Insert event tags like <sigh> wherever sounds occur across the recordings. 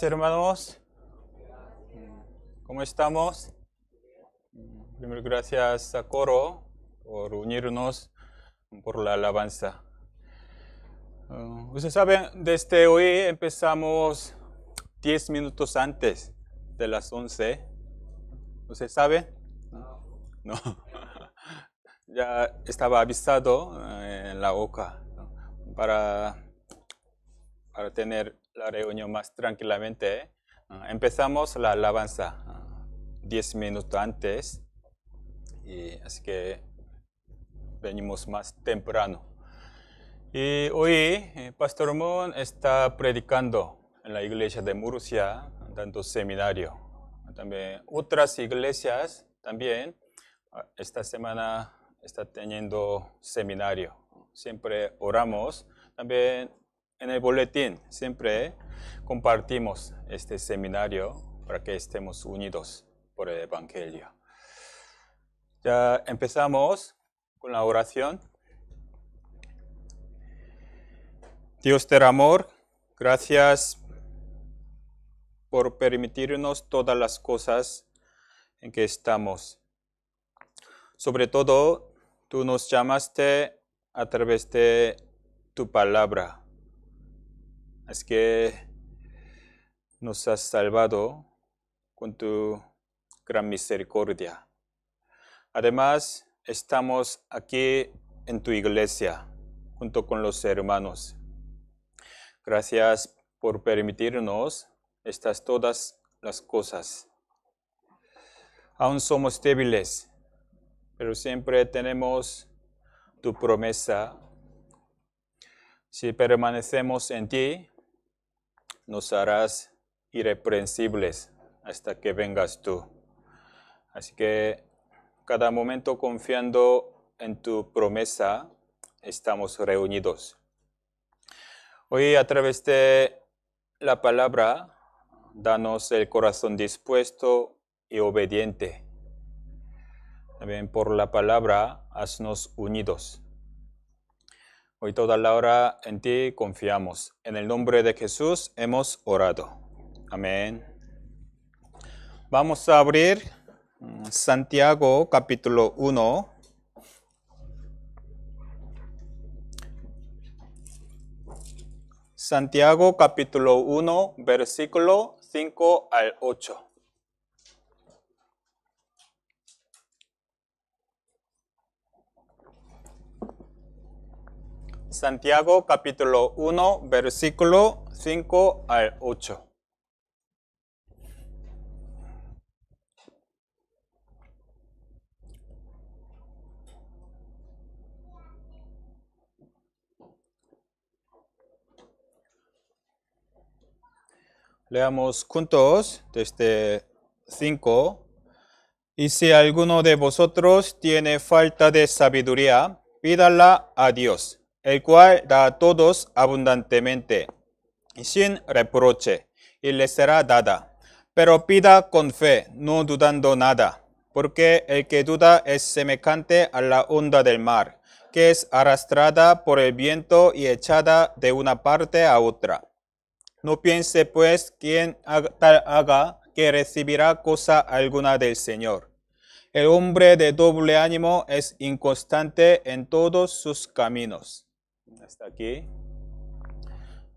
hermanos. ¿Cómo estamos? Primero, gracias a Coro por unirnos por la alabanza. Usted uh, Ustedes saben, desde hoy empezamos 10 minutos antes de las 11. ¿Ustedes saben? No. <laughs> ya estaba avisado eh, en la boca para, para tener la reunión más tranquilamente. ¿eh? Ah, empezamos la alabanza 10 ah, minutos antes, y así que venimos más temprano. Y hoy eh, Pastor Moon está predicando en la iglesia de Murcia, dando seminario. También otras iglesias también ah, esta semana está teniendo seminario. Siempre oramos. También en el boletín siempre ¿eh? compartimos este seminario para que estemos unidos por el Evangelio. Ya empezamos con la oración. Dios del amor, gracias por permitirnos todas las cosas en que estamos. Sobre todo, tú nos llamaste a través de tu palabra es que nos has salvado con tu gran misericordia. Además, estamos aquí en tu iglesia, junto con los hermanos. Gracias por permitirnos estas todas las cosas. Aún somos débiles, pero siempre tenemos tu promesa. Si permanecemos en ti, nos harás irreprensibles hasta que vengas tú. Así que cada momento confiando en tu promesa, estamos reunidos. Hoy a través de la palabra, danos el corazón dispuesto y obediente. También por la palabra, haznos unidos. Hoy toda la hora en ti confiamos. En el nombre de Jesús hemos orado. Amén. Vamos a abrir mm, Santiago capítulo 1. Santiago capítulo 1, versículo 5 al 8. Santiago capítulo 1, versículo 5 al 8. Leamos juntos desde 5. Y si alguno de vosotros tiene falta de sabiduría, pídala a Dios el cual da a todos abundantemente, sin reproche, y le será dada. Pero pida con fe, no dudando nada, porque el que duda es semejante a la onda del mar, que es arrastrada por el viento y echada de una parte a otra. No piense pues quien tal haga que recibirá cosa alguna del Señor. El hombre de doble ánimo es inconstante en todos sus caminos. Hasta aquí.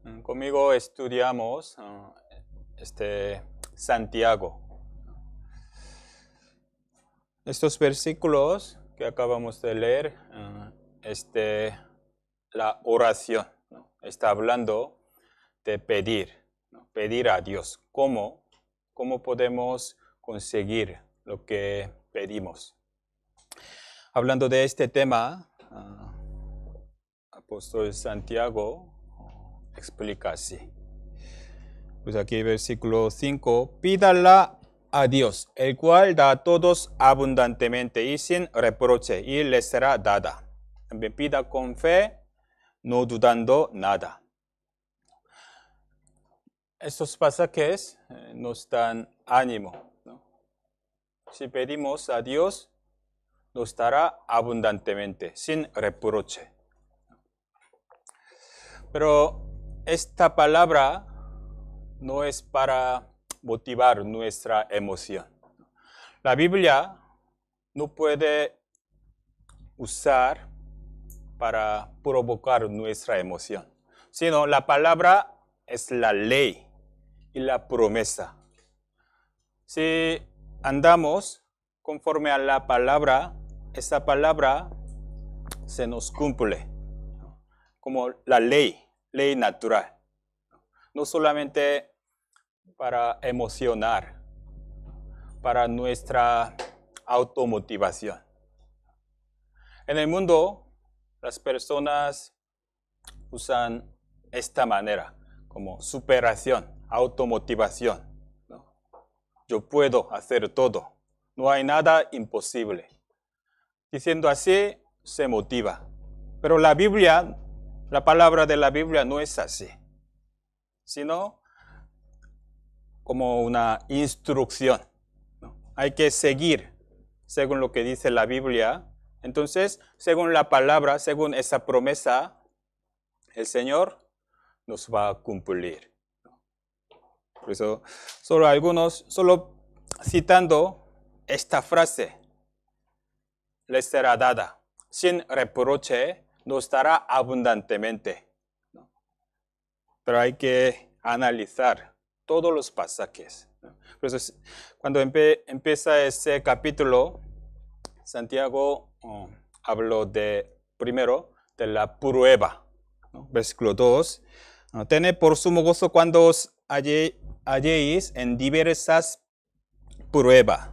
Mm, conmigo estudiamos ah, este Santiago. Estos versículos que acabamos de leer, ah, este, la oración, está hablando de pedir, pedir a Dios. ¿Cómo? ¿Cómo podemos conseguir lo que pedimos? Hablando de este tema, ah, apóstol Santiago explica así. Pues aquí versículo 5, pídala a Dios, el cual da a todos abundantemente y sin reproche, y les será dada. También pida con fe, no dudando nada. Estos pasajes eh, nos dan ánimo. Si pedimos a Dios, nos dará abundantemente, sin reproche. Pero esta palabra no es para motivar nuestra emoción. La Biblia no puede usar para provocar nuestra emoción, sino la palabra es la ley y la promesa. Si andamos conforme a la palabra, esa palabra se nos cumple como la ley ley natural. No solamente para emocionar, para nuestra automotivación. En el mundo, las personas usan esta manera como superación, automotivación. Yo puedo hacer todo, no hay nada imposible. Diciendo así, se motiva. Pero la Biblia la palabra de la Biblia no es así, sino como una instrucción. Hay que seguir según lo que dice la Biblia. Entonces, según la palabra, según esa promesa, el Señor nos va a cumplir. Por eso, solo algunos, solo citando esta frase, les será dada sin reproche nos estará abundantemente. Pero hay que analizar todos los pasajes. cuando empieza ese capítulo, Santiago oh, habló de, primero, de la prueba. Versículo 2. Tiene por sumo gozo cuando os halléis en diversas pruebas.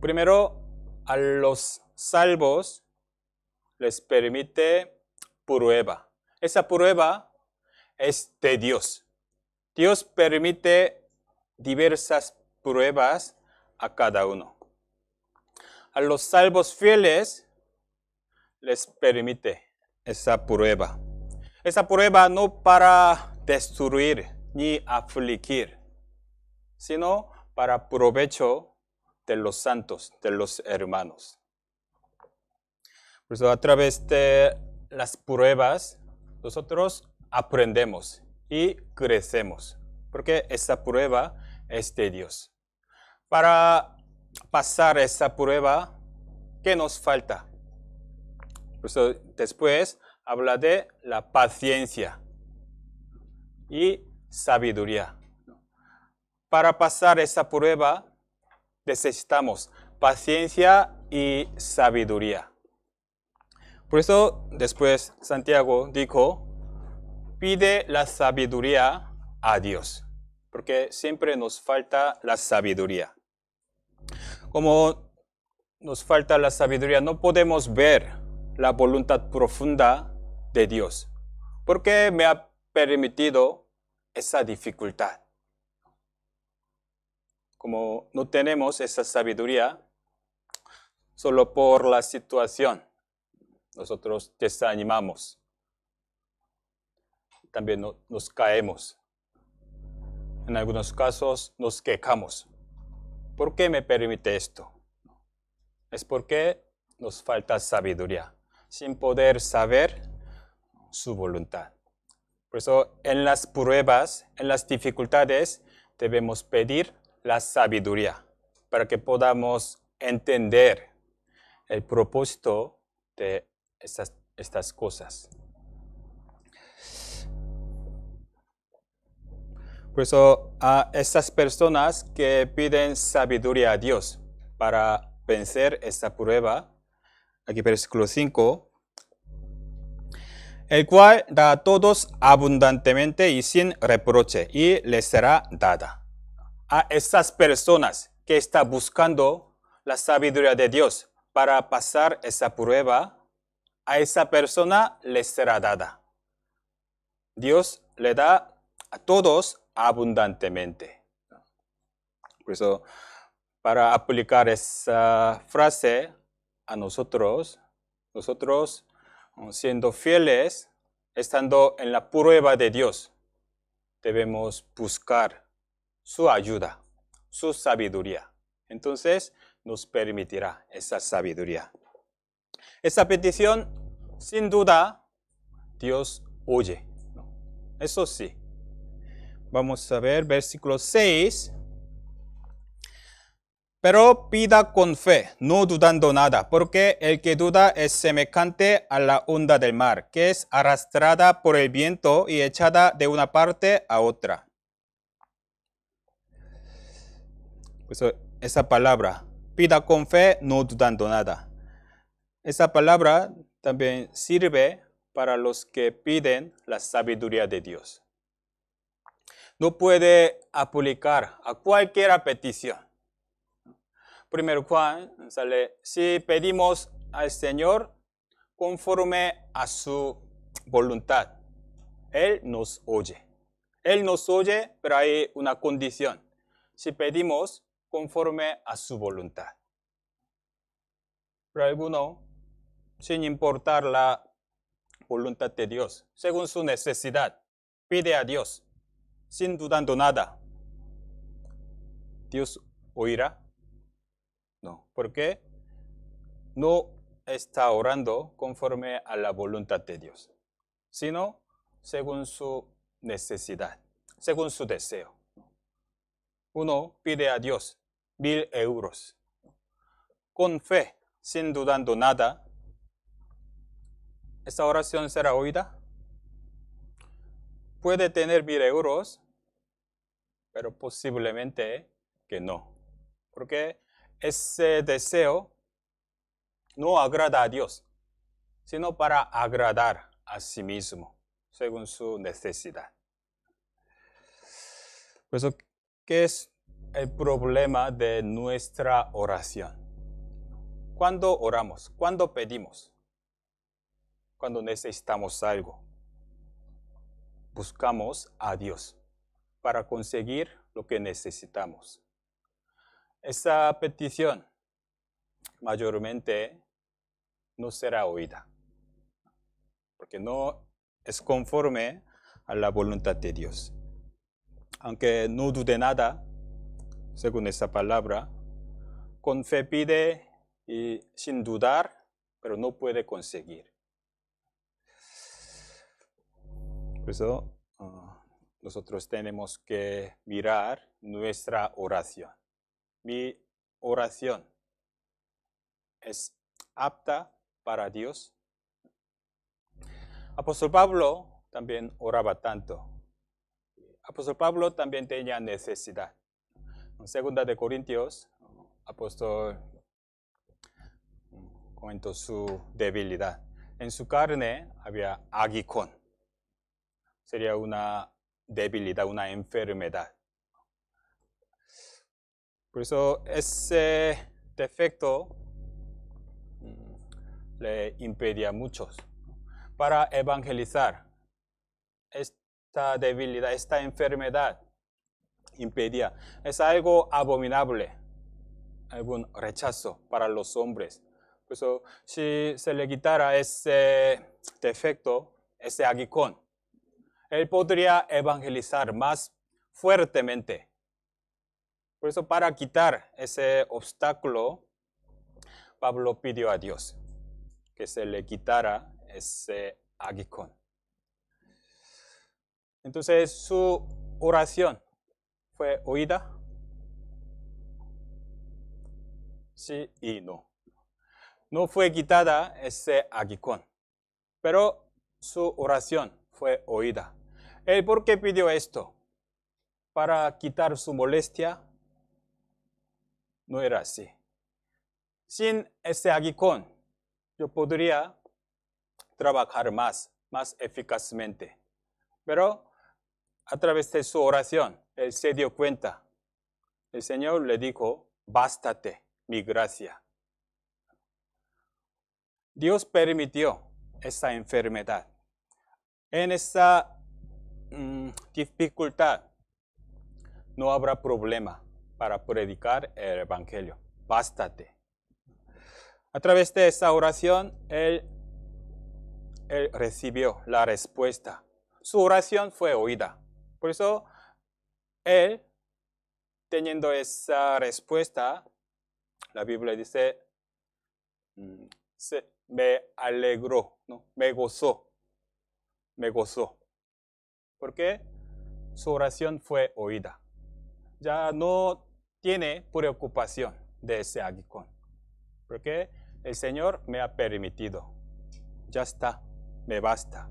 Primero, a los salvos les permite prueba. Esa prueba es de Dios. Dios permite diversas pruebas a cada uno. A los salvos fieles les permite esa prueba. Esa prueba no para destruir ni afligir, sino para provecho de los santos, de los hermanos. Por pues, a través de las pruebas nosotros aprendemos y crecemos, porque esa prueba es de Dios. Para pasar esa prueba, ¿qué nos falta? Pues, eh, después habla de la paciencia y sabiduría. Para pasar esa prueba necesitamos paciencia y sabiduría. Por eso después Santiago dijo, pide la sabiduría a Dios, porque siempre nos falta la sabiduría. Como nos falta la sabiduría, no podemos ver la voluntad profunda de Dios. porque me ha permitido esa dificultad? Como no tenemos esa sabiduría, solo por la situación nosotros desanimamos, también nos caemos. En algunos casos nos quejamos. ¿Por qué me permite esto? Es porque nos falta sabiduría, sin poder saber su voluntad. Por eso en las pruebas, en las dificultades, debemos pedir la sabiduría para que podamos entender el propósito de estas, cosas. Por eso oh, a estas personas que piden sabiduría a Dios para vencer esta prueba, aquí versículo 5, el cual da a todos abundantemente y sin reproche y les será dada. A estas personas que están buscando la sabiduría de Dios para pasar esa prueba, a esa persona le será dada. Dios le da a todos abundantemente. Por eso, para aplicar esa frase a nosotros, nosotros siendo fieles, estando en la prueba de Dios, debemos buscar su ayuda, su sabiduría. Entonces nos permitirá esa sabiduría. Esa petición sin duda, Dios oye. Eso sí. Vamos a ver versículo 6. Pero pida con fe, no dudando nada, porque el que duda es semejante a la onda del mar, que es arrastrada por el viento y echada de una parte a otra. Pues esa palabra, pida con fe, no dudando nada. Esa palabra también sirve para los que piden la sabiduría de Dios. No puede aplicar a cualquier petición. Primero Juan sale, si pedimos al Señor conforme a su voluntad, Él nos oye. Él nos oye, pero hay una condición. Si pedimos conforme a su voluntad. alguno sin importar la voluntad de Dios, según su necesidad. Pide a Dios, sin dudando nada. ¿Dios oirá? No, porque no está orando conforme a la voluntad de Dios, sino según su necesidad, según su deseo. Uno pide a Dios mil euros. Con fe, sin dudando nada, esta oración será oída. Puede tener mil euros, pero posiblemente que no. Porque ese deseo no agrada a Dios, sino para agradar a sí mismo, según su necesidad. Por eso, ¿qué es el problema de nuestra oración? ¿Cuándo oramos? ¿Cuándo pedimos? cuando necesitamos algo. Buscamos a Dios para conseguir lo que necesitamos. Esa petición mayormente no será oída, porque no es conforme a la voluntad de Dios. Aunque no dude nada, según esa palabra, con fe pide y sin dudar, pero no puede conseguir. Por eso ah, nosotros tenemos que mirar nuestra oración. Mi oración es apta para Dios. Apóstol Pablo también oraba tanto. Apóstol Pablo también tenía necesidad. En segunda de Corintios, apóstol comentó su debilidad. En su carne había aguicón sería una debilidad, una enfermedad. Por eso ese defecto mm, le impedía a muchos. Para evangelizar, esta debilidad, esta enfermedad impedía. Es algo abominable, algún rechazo para los hombres. Por eso, si se le quitara ese defecto, ese aguijón, él podría evangelizar más fuertemente. Por eso para quitar ese obstáculo, Pablo pidió a Dios que se le quitara ese aguicón. Entonces su oración fue oída. Sí y no. No fue quitada ese aguicón, pero su oración fue oída. ¿El por qué pidió esto? ¿Para quitar su molestia? No era así. Sin ese aguijón, yo podría trabajar más, más eficazmente. Pero a través de su oración, él se dio cuenta. El Señor le dijo, bástate mi gracia. Dios permitió esa enfermedad. En esa Mm, dificultad, no habrá problema para predicar el Evangelio. Bástate. A través de esa oración, él, recibió la respuesta. Su oración fue oída. Por eso, él, teniendo esa respuesta, la Biblia dice, mm, se, me alegró, ¿no? me gozó, me gozó porque su oración fue oída. Ya no tiene preocupación de ese aguijón, porque el Señor me ha permitido. Ya está, me basta.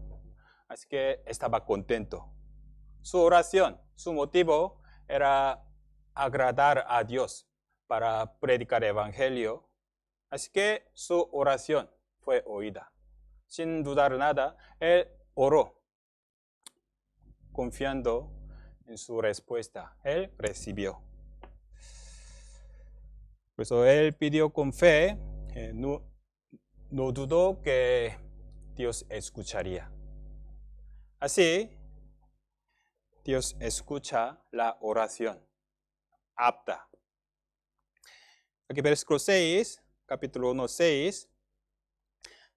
Así que estaba contento. Su oración, su motivo era agradar a Dios para predicar el Evangelio. Así que su oración fue oída. Sin dudar nada, él oró confiando en su respuesta. Él recibió. Por eso él pidió con fe, eh, no, no dudó que Dios escucharía. Así, Dios escucha la oración apta. Aquí versículo 6, capítulo 1, 6.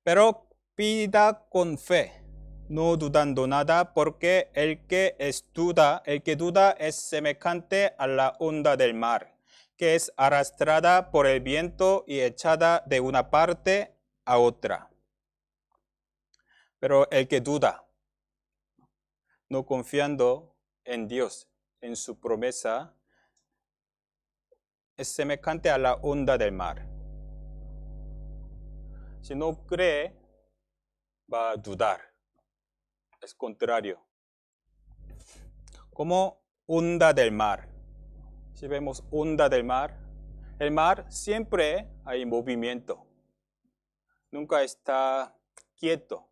Pero pida con fe no dudando nada, porque el que es duda, el que duda es semejante a la onda del mar, que es arrastrada por el viento y echada de una parte a otra. Pero el que duda, no confiando en Dios, en su promesa, es semejante a la onda del mar. Si no cree, va a dudar es contrario. Como onda del mar. Si vemos onda del mar, el mar siempre hay movimiento. Nunca está quieto.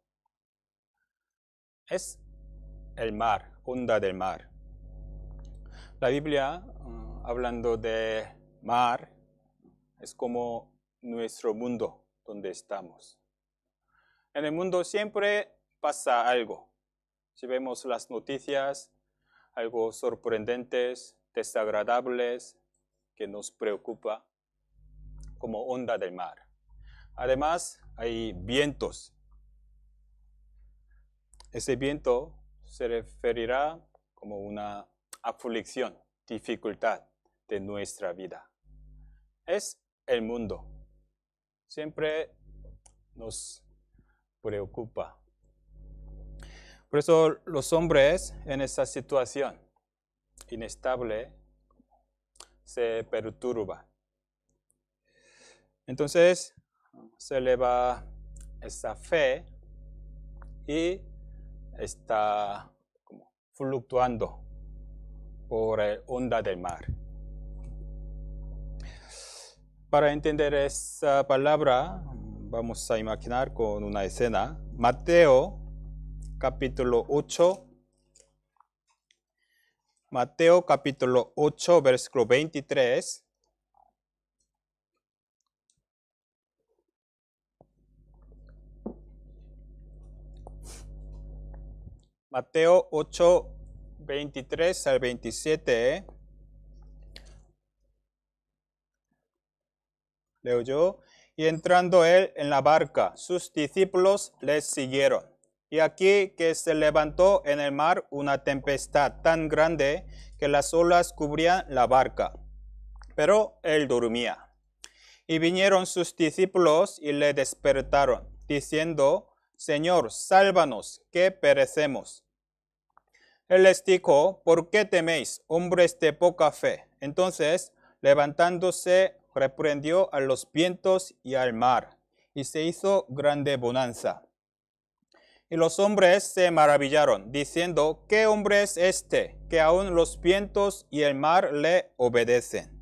Es el mar, onda del mar. La Biblia, uh, hablando de mar, es como nuestro mundo donde estamos. En el mundo siempre pasa algo. Si vemos las noticias, algo sorprendentes, desagradables, que nos preocupa, como onda del mar. Además, hay vientos. Ese viento se referirá como una aflicción, dificultad de nuestra vida. Es el mundo. Siempre nos preocupa por eso los hombres en esa situación inestable se perturba. Entonces se eleva esa fe y está fluctuando por eh, onda del mar. Para entender esa palabra, vamos a imaginar con una escena. Mateo capítulo 8. Mateo capítulo 8, versículo 23. Mateo 8, 23 al 27. ¿eh? Leo yo. Y entrando él en la barca, sus discípulos les siguieron. Y aquí que se levantó en el mar una tempestad tan grande que las olas cubrían la barca. Pero él dormía. Y vinieron sus discípulos y le despertaron, diciendo, Señor, sálvanos, que perecemos. Él les dijo, ¿por qué teméis, hombres de poca fe? Entonces, levantándose, reprendió a los vientos y al mar, y se hizo grande bonanza. Y los hombres se maravillaron, diciendo, ¿qué hombre es este, que aún los vientos y el mar le obedecen?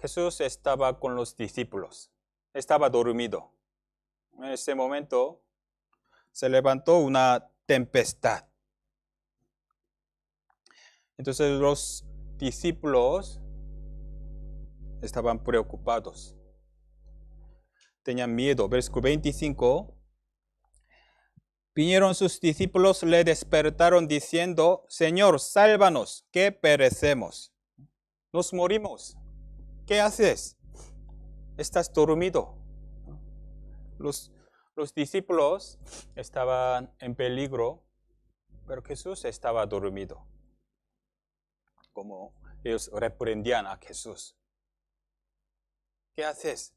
Jesús estaba con los discípulos, estaba dormido. En ese momento se levantó una tempestad. Entonces los discípulos estaban preocupados. Tenían miedo. Versículo 25. Vinieron sus discípulos, le despertaron diciendo, Señor, sálvanos, que perecemos. Nos morimos. ¿Qué haces? Estás dormido. Los, los discípulos estaban en peligro, pero Jesús estaba dormido. Como ellos reprendían a Jesús. ¿Qué haces?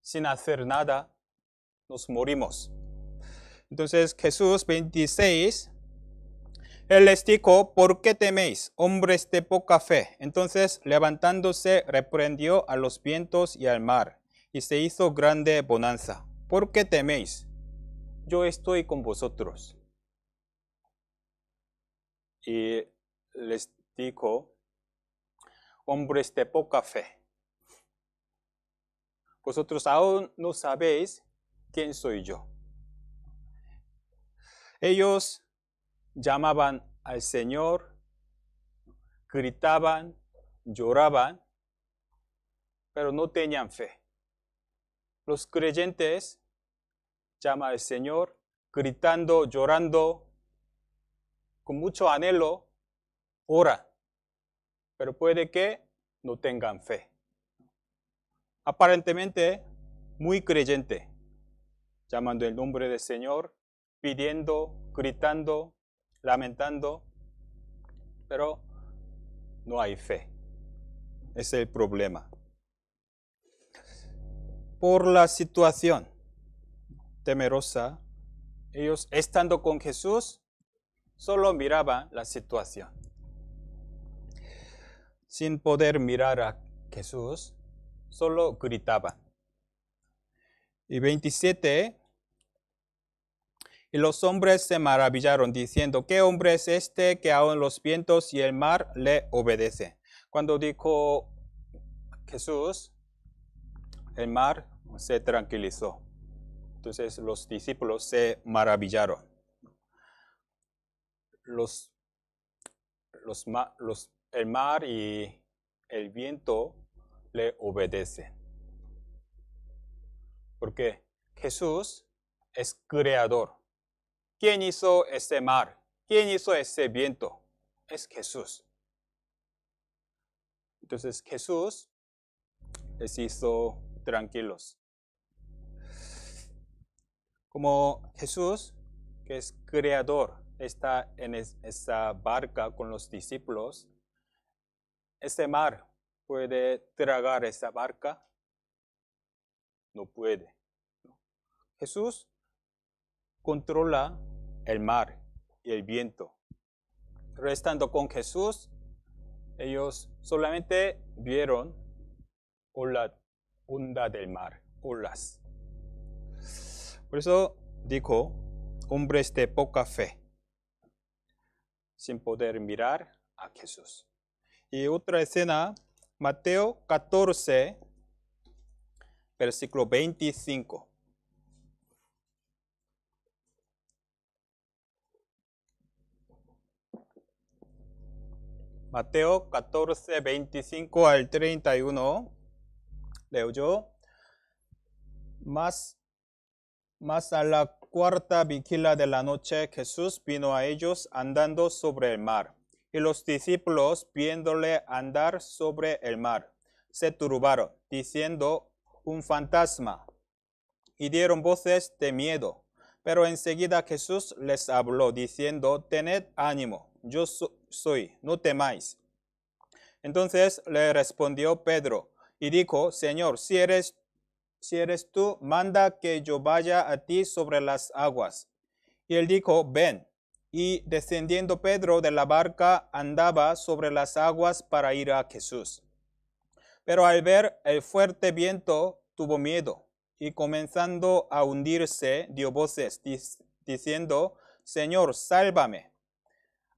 Sin hacer nada, nos morimos. Entonces Jesús 26, él les dijo, ¿por qué teméis, hombres de poca fe? Entonces levantándose reprendió a los vientos y al mar, y se hizo grande bonanza. ¿Por qué teméis? Yo estoy con vosotros. Y les dijo, hombres de poca fe. Vosotros aún no sabéis quién soy yo. Ellos llamaban al Señor, gritaban, lloraban, pero no tenían fe. Los creyentes llaman al Señor gritando, llorando, con mucho anhelo, ora, pero puede que no tengan fe. Aparentemente, muy creyente, llamando el nombre del Señor, pidiendo, gritando, lamentando, pero no hay fe. Es el problema. Por la situación temerosa, ellos estando con Jesús, solo miraban la situación. Sin poder mirar a Jesús, solo gritaban. Y 27, y los hombres se maravillaron, diciendo, ¿qué hombre es este que aún los vientos y el mar le obedecen? Cuando dijo Jesús, el mar se tranquilizó. Entonces los discípulos se maravillaron. Los, los, el mar y el viento le obedecen. Porque Jesús es creador. ¿Quién hizo ese mar? ¿Quién hizo ese viento? Es Jesús. Entonces Jesús les hizo tranquilos. Como Jesús, que es creador, está en esa barca con los discípulos, ¿ese mar puede tragar esa barca. No puede. Jesús controla el mar y el viento. Restando con Jesús, ellos solamente vieron la onda del mar, olas. Por eso dijo, hombres de poca fe, sin poder mirar a Jesús. Y otra escena, Mateo 14, versículo 25. Mateo 14, 25 al 31. Leo yo. Más, más a la cuarta vigila de la noche Jesús vino a ellos andando sobre el mar. Y los discípulos, viéndole andar sobre el mar, se turbaron, diciendo, un fantasma. Y dieron voces de miedo. Pero enseguida Jesús les habló, diciendo, tened ánimo yo soy, no temáis. Entonces le respondió Pedro y dijo, Señor, si eres, si eres tú, manda que yo vaya a ti sobre las aguas. Y él dijo, ven. Y descendiendo Pedro de la barca, andaba sobre las aguas para ir a Jesús. Pero al ver el fuerte viento, tuvo miedo, y comenzando a hundirse, dio voces, diciendo, Señor, sálvame.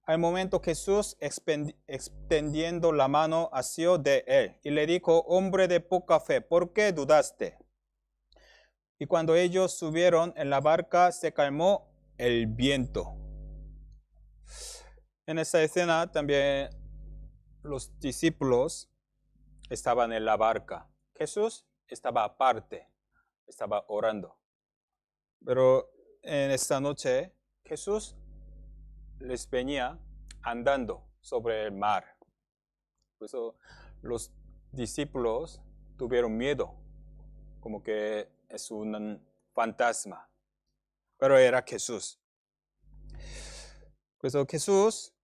Al momento Jesús, extendiendo la mano, asió de él y le dijo, hombre de poca fe, ¿por qué dudaste? Y cuando ellos subieron en la barca, se calmó el viento. En esta escena también los discípulos estaban en la barca. Jesús estaba aparte, estaba orando. Pero en esta noche Jesús les venía andando sobre el mar. Por eso los discípulos tuvieron miedo, como que es un fantasma. Pero era Jesús. Por eso Jesús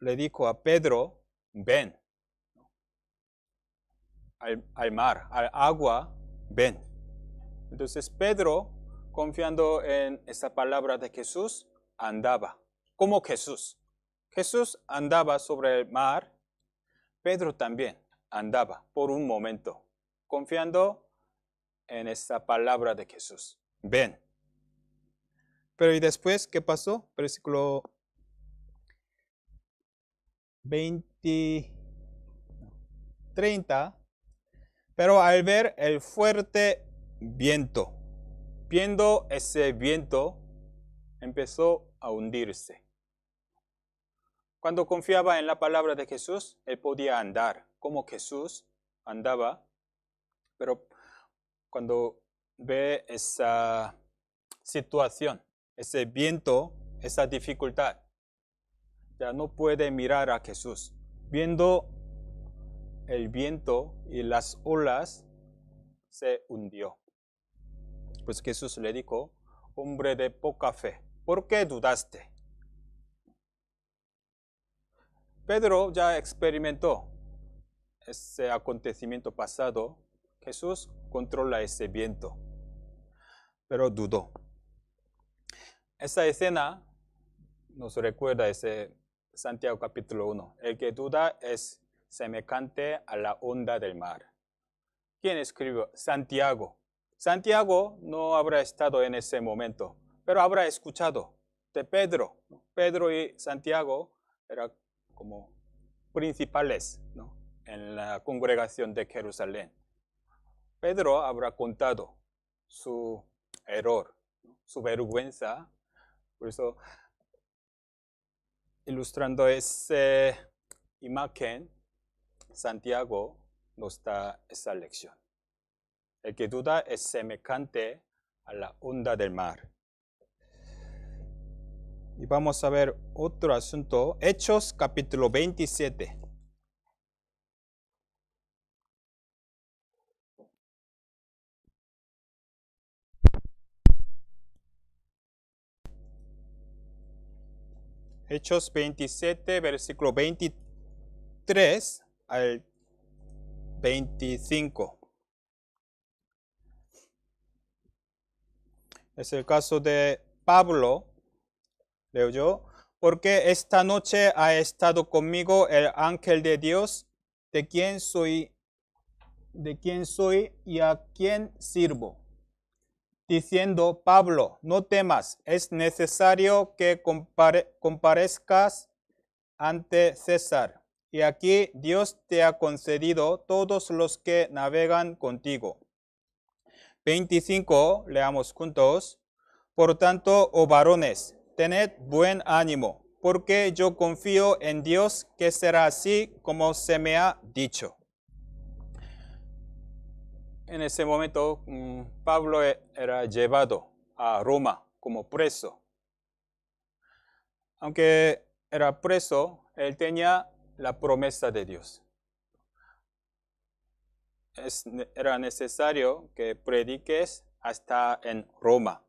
le dijo a Pedro, ven al, al mar, al agua, ven. Entonces Pedro, confiando en esa palabra de Jesús, andaba como Jesús. Jesús andaba sobre el mar, Pedro también andaba por un momento, confiando en esa palabra de Jesús. Ven. Pero ¿y después qué pasó? Versículo 20, 30. Pero al ver el fuerte viento, viendo ese viento, empezó a hundirse. Cuando confiaba en la palabra de Jesús, él podía andar como Jesús andaba, pero cuando ve esa situación, ese viento, esa dificultad, ya no puede mirar a Jesús. Viendo el viento y las olas, se hundió. Pues Jesús le dijo, hombre de poca fe, ¿por qué dudaste? Pedro ya experimentó ese acontecimiento pasado. Jesús controla ese viento, pero dudó. Esa escena nos recuerda ese Santiago capítulo 1. El que duda es semejante a la onda del mar. ¿Quién escribió? Santiago. Santiago no habrá estado en ese momento, pero habrá escuchado de Pedro. Pedro y Santiago eran como principales en la congregación de Jerusalén. Pedro habrá contado su error, su vergüenza. Por eso, ilustrando esa imagen, Santiago nos da esa lección. El que duda es semejante a la onda del mar y vamos a ver otro asunto. Hechos capítulo 27. Hechos 27, versículo 23 al 25. Es el caso de Pablo leo yo, porque esta noche ha estado conmigo el ángel de Dios, de quien soy, de soy y a quien sirvo, diciendo, Pablo, no temas, es necesario que comparezcas ante César. Y aquí Dios te ha concedido todos los que navegan contigo. 25, leamos juntos. Por tanto, oh varones, tened buen ánimo, porque yo confío en Dios que será así como se me ha dicho. En ese momento, mm, Pablo e-, era llevado a Roma como preso. Aunque era preso, él tenía la promesa de Dios. era necesario que prediques hasta en Roma.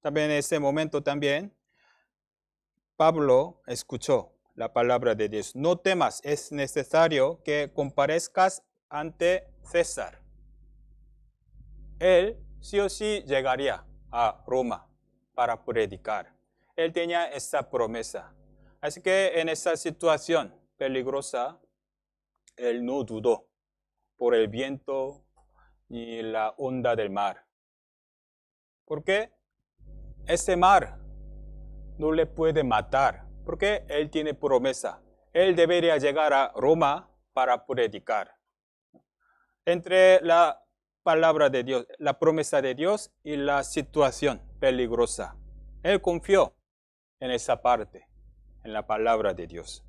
También en ese momento también Pablo escuchó la palabra de Dios. No temas, es necesario que comparezcas ante César. Él sí o sí llegaría a Roma para predicar. Él tenía esa promesa. Así que en esa situación peligrosa, él no dudó por el viento ni la onda del mar. ¿Por Porque ese mar no le puede matar porque él tiene promesa. Él debería llegar a Roma para predicar. Entre la palabra de Dios, la promesa de Dios y la situación peligrosa. Él confió en esa parte, en la palabra de Dios.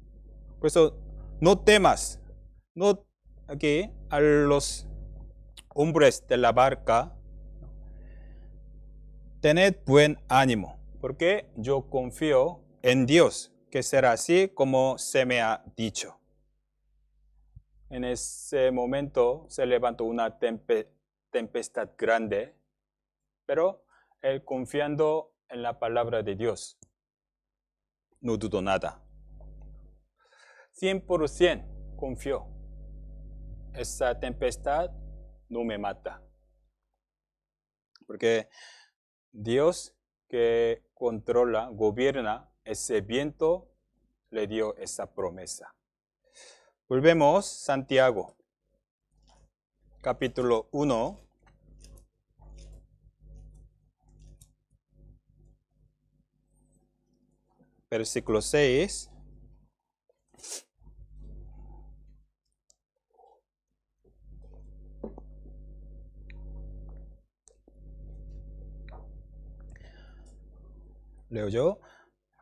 Por eso, no temas, no aquí a los hombres de la barca, tened buen ánimo porque yo confío en Dios, que será así como se me ha dicho. En ese momento se levantó una tempestad grande, pero él confiando en la palabra de Dios, no dudó nada. 100% confió. Esa tempestad no me mata. Porque Dios que controla, gobierna ese viento, le dio esa promesa. Volvemos a Santiago, capítulo 1. Versículo 6. leo yo.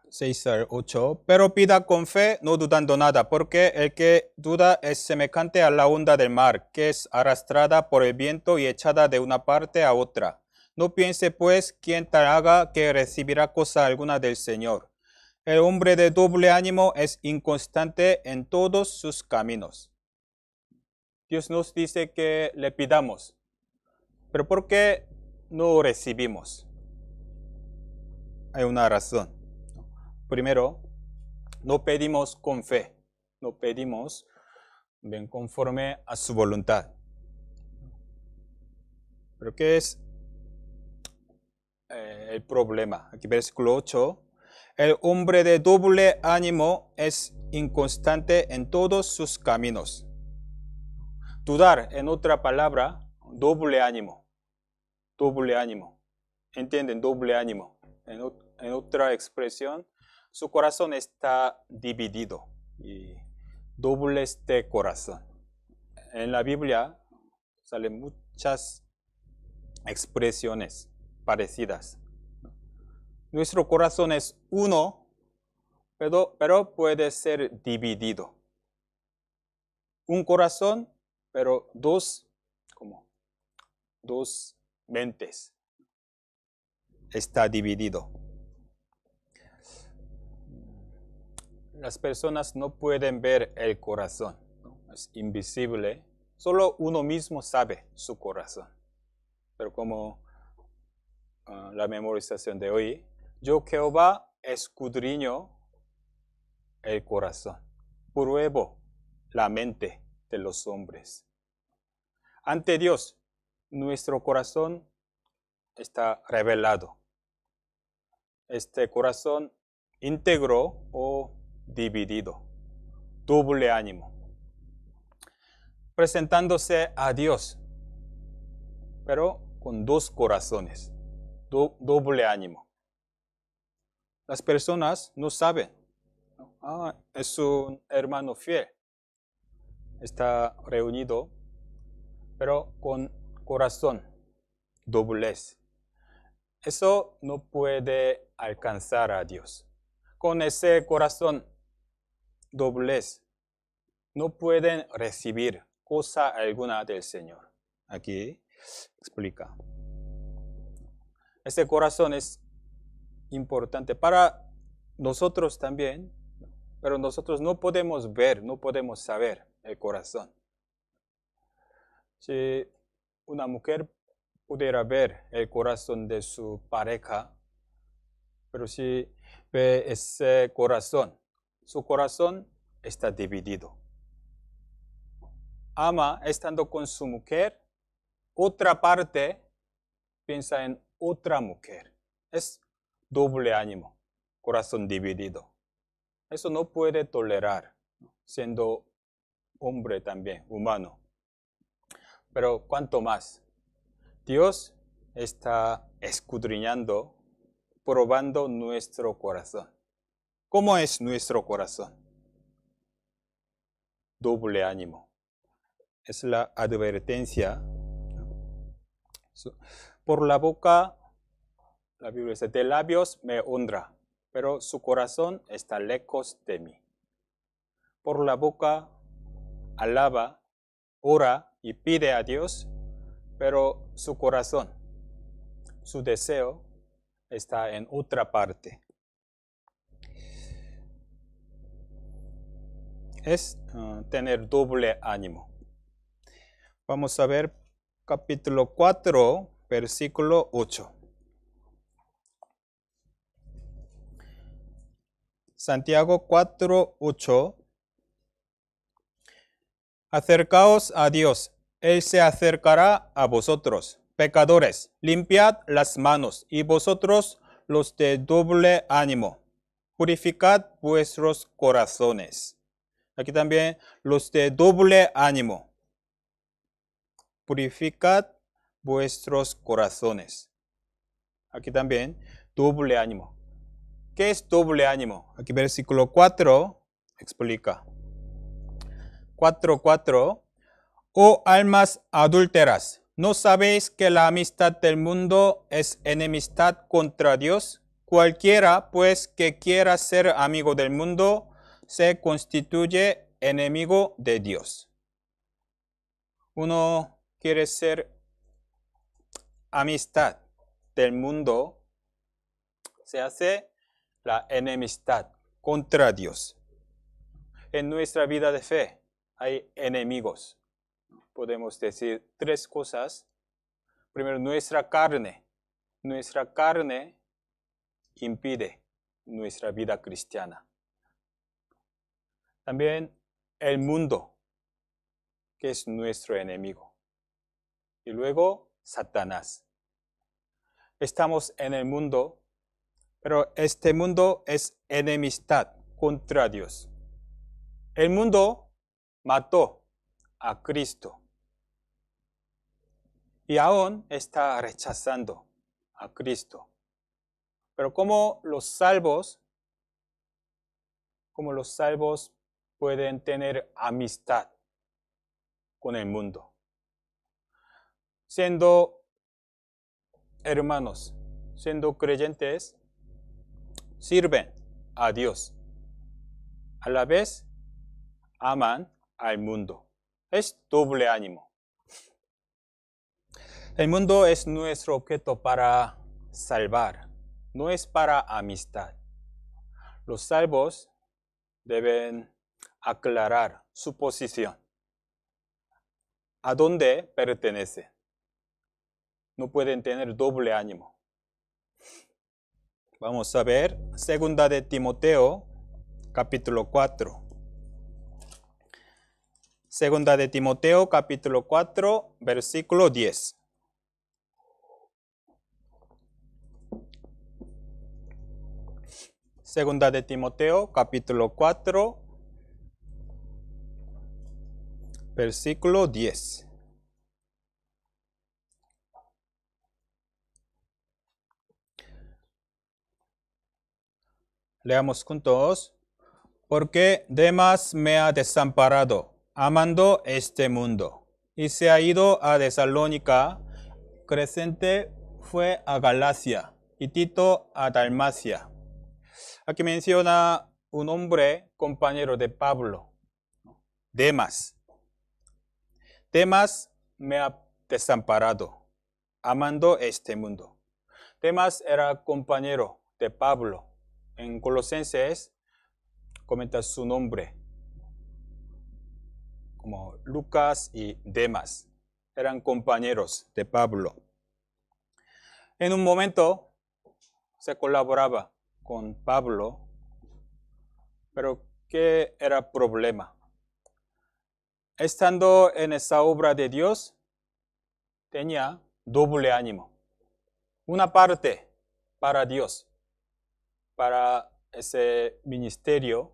6 al 8. Pero pida con fe, no dudando nada, porque el que duda es semejante a la onda del mar, que es arrastrada por el viento y echada de una parte a otra. No piense, pues, quien tal haga que recibirá cosa alguna del Señor. El hombre de doble ánimo es inconstante en todos sus caminos. Dios nos dice que le pidamos, pero ¿por qué no recibimos? hay una razón. Primero, no pedimos con fe, no pedimos bien conforme a su voluntad. Pero ¿qué es eh, el problema? Aquí versículo 8. El hombre de doble ánimo es inconstante en todos sus caminos. Dudar, en otra palabra, doble ánimo. Doble ánimo. ¿Entienden? Doble ánimo. En, en otra expresión, su corazón está dividido y doble este corazón. En la Biblia salen muchas expresiones parecidas. Nuestro corazón es uno, pero, pero puede ser dividido. Un corazón, pero dos, como dos mentes. Está dividido. las personas no pueden ver el corazón, es invisible, solo uno mismo sabe su corazón. Pero como ah, la memorización de hoy, yo Jehová escudriño el corazón, pruebo la mente de los hombres. Ante Dios, nuestro corazón está revelado. Este corazón íntegro o dividido. Doble ánimo. Presentándose a Dios, pero con dos corazones. doble ánimo. Las personas no saben. Ah, es un hermano fiel. Está reunido, pero con corazón doblez. Eso no puede alcanzar a Dios. Con ese corazón doblez, no pueden recibir cosa alguna del Señor. Aquí explica. Este corazón es importante para nosotros también, pero nosotros no podemos ver, no podemos saber el corazón. Si una mujer pudiera ver el corazón de su pareja, pero si ve ese corazón, su corazón está dividido. Ama estando con su mujer, otra parte piensa en otra mujer. Es doble ánimo, corazón dividido. Eso no puede tolerar siendo hombre también, humano. Pero cuanto más, Dios está escudriñando, probando nuestro corazón. ¿Cómo es nuestro corazón? Doble ánimo. Es la advertencia. Por la boca, la Biblia dice, de labios me hundra, pero su corazón está lejos de mí. Por la boca alaba, ora y pide a Dios, pero su corazón, su deseo está en otra parte. es ah, tener doble ánimo. Vamos a ver capítulo 4, versículo 8. Santiago 4, 8. Acercaos a Dios, Él se acercará a vosotros. Pecadores, limpiad las manos y vosotros los de doble ánimo. Purificad vuestros corazones. Aquí también los de doble ánimo. Purificad vuestros corazones. Aquí también doble ánimo. ¿Qué es doble ánimo? Aquí versículo 4 explica. 4.4 Oh almas adúlteras, ¿no sabéis que la amistad del mundo es enemistad contra Dios? Cualquiera, pues, que quiera ser amigo del mundo, se constituye enemigo de Dios. Uno quiere ser amistad del mundo, se hace la enemistad contra Dios. En nuestra vida de fe hay enemigos. Podemos decir tres cosas. Primero, nuestra carne. Nuestra carne impide nuestra vida cristiana. También el mundo, que es nuestro enemigo. Y luego Satanás. Estamos en el mundo, pero este mundo es enemistad contra Dios. El mundo mató a Cristo y aún está rechazando a Cristo. Pero como los salvos, como los salvos pueden tener amistad con el mundo, siendo hermanos, siendo creyentes, sirven a Dios. A la vez, aman al mundo. Es doble ánimo. El mundo es nuestro objeto para salvar, no es para amistad. Los salvos deben aclarar su posición. ¿A dónde pertenece? No pueden tener doble ánimo. Vamos a ver, segunda de Timoteo, capítulo 4. Segunda de Timoteo, capítulo 4, versículo 10. Segunda de Timoteo, capítulo 4, versículo 10. Leamos juntos. Porque Demas me ha desamparado, amando este mundo, y se ha ido a Tesalónica. Crescente fue a Galacia y Tito a Dalmacia. Aquí menciona un hombre compañero de Pablo, Demas. Demas me ha desamparado, amando este mundo. Demas era compañero de Pablo. En Colosenses comenta su nombre, como Lucas y Demas. Eran compañeros de Pablo. En un momento se colaboraba con Pablo, pero ¿qué era problema? estando en esa obra de Dios, tenía doble ánimo. Una parte para Dios, para ese ministerio,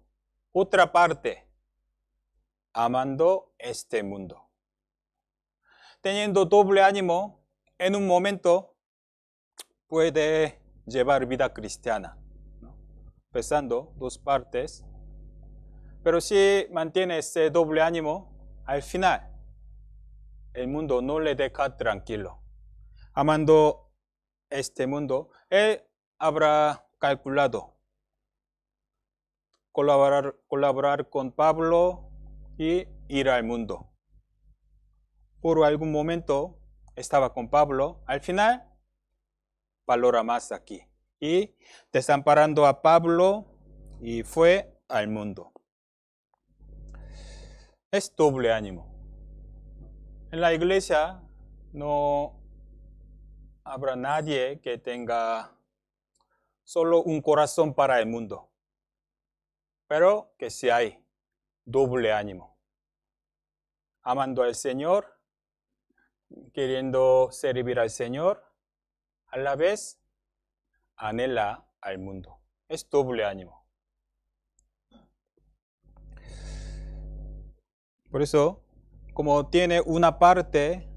otra parte amando este mundo. Teniendo doble ánimo, en un momento puede llevar vida cristiana, pesando dos partes. Pero si mantiene ese doble ánimo, al final, el mundo no le deja tranquilo. Amando este mundo, Él habrá calculado colaborar, colaborar con Pablo y ir al mundo. Por algún momento estaba con Pablo, al final valora más aquí. Y desamparando a Pablo y fue al mundo es doble ánimo. En la iglesia no habrá nadie que tenga solo un corazón para el mundo, pero que si hay doble ánimo. Amando al Señor, queriendo servir al Señor, a la vez anhela al mundo. Es doble ánimo. Por eso, como tiene una parte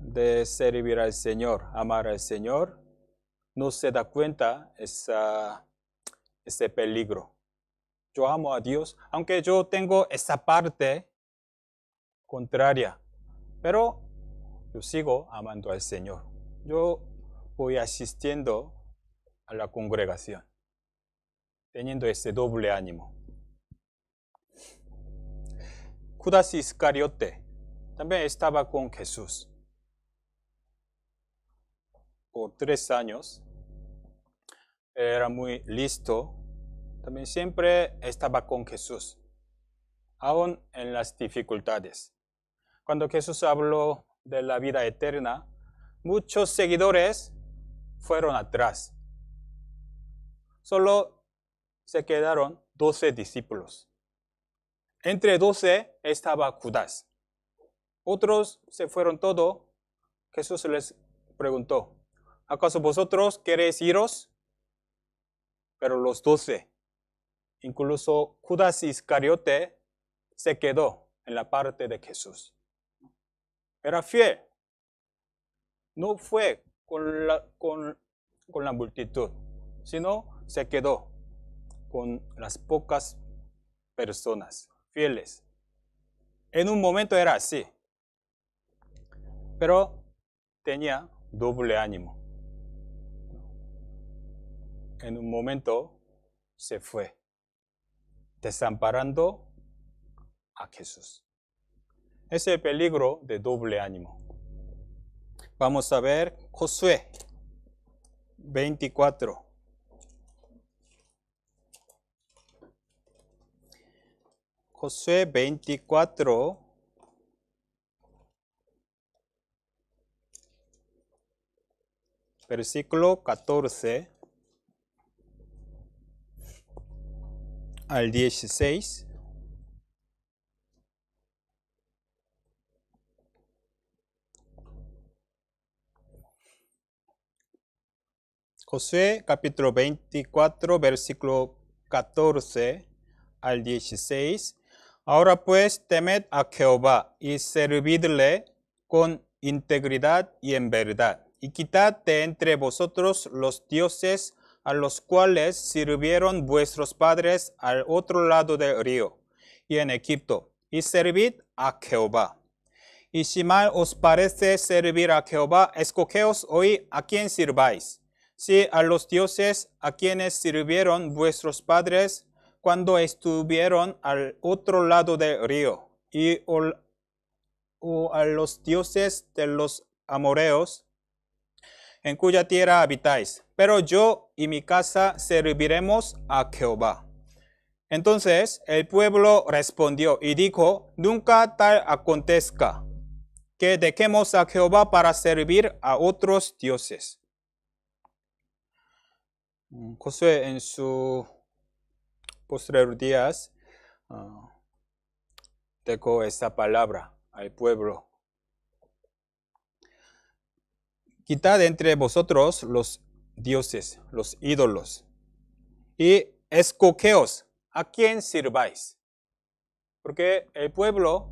de servir al Señor, amar al Señor, no se da cuenta esa, ese peligro. Yo amo a Dios, aunque yo tengo esa parte contraria, pero yo sigo amando al Señor. Yo voy asistiendo a la congregación, teniendo ese doble ánimo. Judas Iscariote también estaba con Jesús por tres años. Era muy listo. También siempre estaba con Jesús, aún en las dificultades. Cuando Jesús habló de la vida eterna, muchos seguidores fueron atrás. Solo se quedaron doce discípulos. Entre 12 estaba Judas. Otros se fueron todos. Jesús les preguntó, ¿acaso vosotros queréis iros? Pero los doce, incluso Judas Iscariote, se quedó en la parte de Jesús. Era fiel. No fue con la multitud, sino se quedó con las pocas personas fieles. En un momento era así, pero tenía doble ánimo. En un momento se fue, desamparando a Jesús. Ese peligro de doble ánimo. Vamos a ver Josué 24. Josué 24, versículo 14 al 16. Josué capítulo 24, versículo 14 al 16 Ahora pues temed a Jehová y servidle con integridad y en verdad. Y quitad de entre vosotros los dioses a los cuales sirvieron vuestros padres al otro lado del río y en Egipto, y servid a Jehová. Y si mal os parece servir a Jehová, escogeos hoy a quien sirváis, si a los dioses a quienes sirvieron vuestros padres cuando estuvieron al otro lado del río y o a los dioses de los amoreos en cuya tierra habitáis. Pero yo y mi casa serviremos a Jehová. Entonces el pueblo respondió y dijo, nunca tal acontezca que dejemos a Jehová para servir a otros dioses. Josué en su postreros días uh, ah, esta palabra al pueblo. Quitad entre vosotros los dioses, los ídolos, y escoqueos a quién sirváis. Porque el pueblo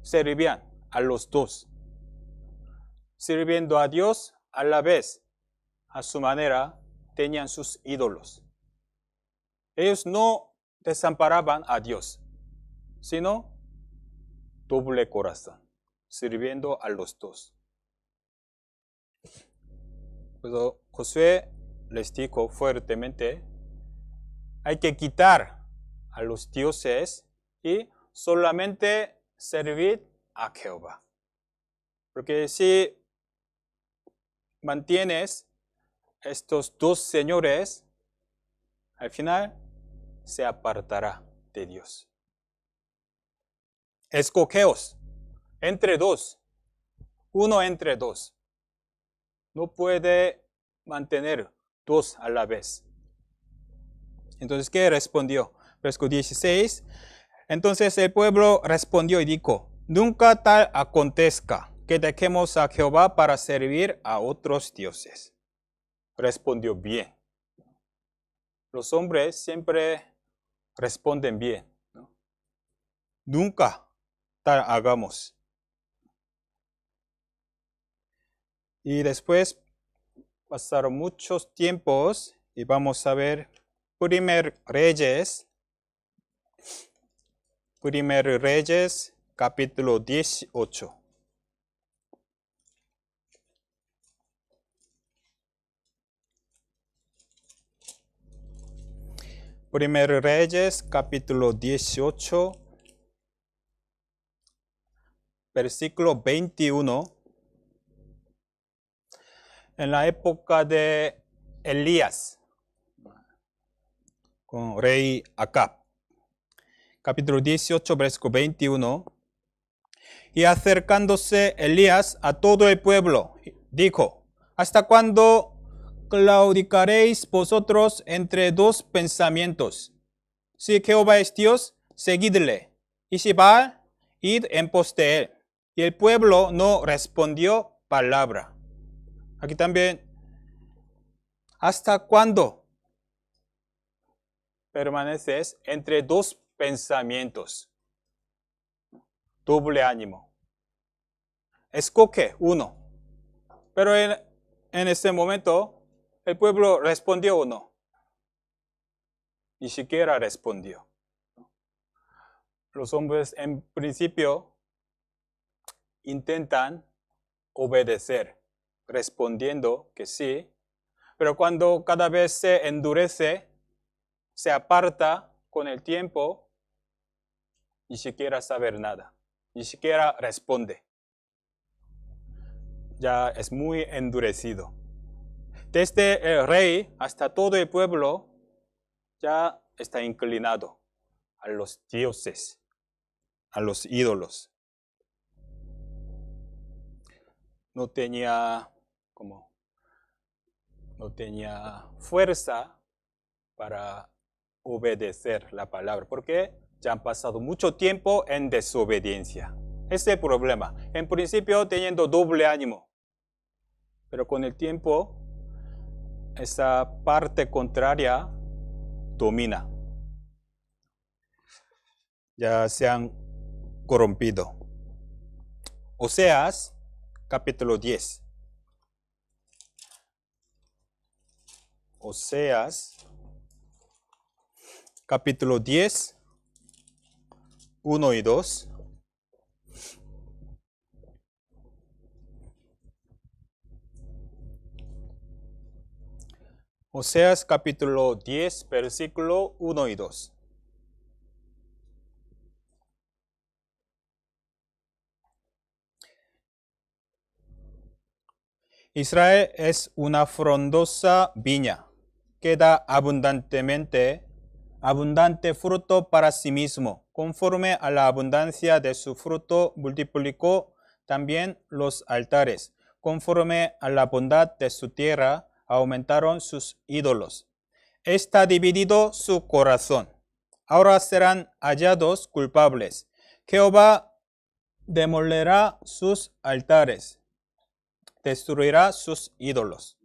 servía a los dos, sirviendo a Dios a la vez, a su manera, tenían sus ídolos ellos no desamparaban a Dios, sino doble corazón, sirviendo a los dos. Pero Josué les dijo fuertemente, hay que quitar a los dioses y solamente servir a Jehová. Porque si mantienes estos dos señores, al final se apartará de Dios. Escogeos entre dos, uno entre dos. No puede mantener dos a la vez. Entonces, ¿qué respondió? Versículo 16. Entonces el pueblo respondió y dijo, nunca tal acontezca que dejemos a Jehová para servir a otros dioses. Respondió bien. Los hombres siempre responden bien. Nunca hagamos. Y después pasaron muchos tiempos y vamos a ver Primer Reyes, Primer Reyes capítulo 18. Primer Reyes, capítulo 18, versículo 21. En la época de Elías, con rey Acab. Capítulo 18, versículo 21. Y acercándose Elías a todo el pueblo, dijo, ¿hasta cuándo claudicaréis vosotros entre dos pensamientos. Si Jehová es Dios, seguidle. Y si va, id en pos él. Y el pueblo no respondió palabra. Aquí también, ¿hasta cuándo permaneces entre dos pensamientos? Doble ánimo. Escoque uno. Pero en, en este momento ¿El pueblo respondió o no? Ni siquiera respondió. Los hombres en principio intentan obedecer, respondiendo que sí, pero cuando cada vez se endurece, se aparta con el tiempo, ni siquiera sabe nada, ni siquiera responde. Ya es muy endurecido desde el este, eh, rey hasta todo el pueblo ya está inclinado a los dioses, a los ídolos. No tenía como no tenía fuerza para obedecer la palabra, porque ya han pasado mucho tiempo en desobediencia. Ese es el problema. En principio teniendo doble ánimo, pero con el tiempo esa parte contraria domina. Ya se han corrompido. Oseas, capítulo 10. Oseas, capítulo 10, 1 y 2. Oseas capítulo 10, versículo 1 y 2. Israel es una frondosa viña que da abundantemente abundante fruto para sí mismo. Conforme a la abundancia de su fruto multiplicó también los altares. Conforme a la bondad de su tierra aumentaron sus ídolos. Está dividido su corazón. Ahora serán hallados culpables. Jehová demolerá sus altares, destruirá sus ídolos.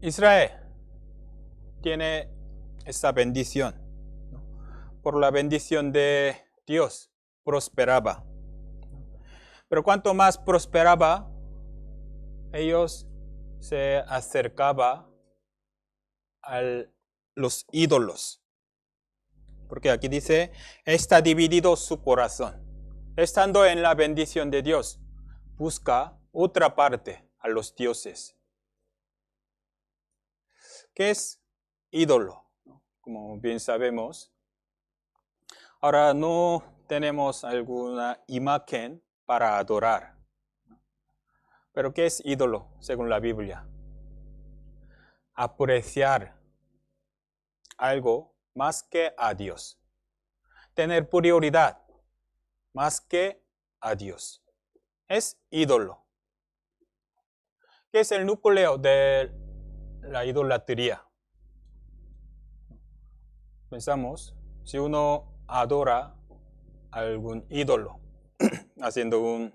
Israel tiene esa bendición. Por la bendición de Dios prosperaba. Pero cuanto más prosperaba, ellos se acercaba a los ídolos. Porque aquí dice, está dividido su corazón. Estando en la bendición de Dios, busca otra parte a los dioses. ¿Qué es ídolo? Como bien sabemos. Ahora no tenemos alguna imagen para adorar. Pero ¿qué es ídolo según la Biblia? Apreciar algo más que a Dios. Tener prioridad más que a Dios. Es ídolo. ¿Qué es el núcleo de la idolatría? Pensamos, si uno adora algún ídolo, <clears throat> haciendo un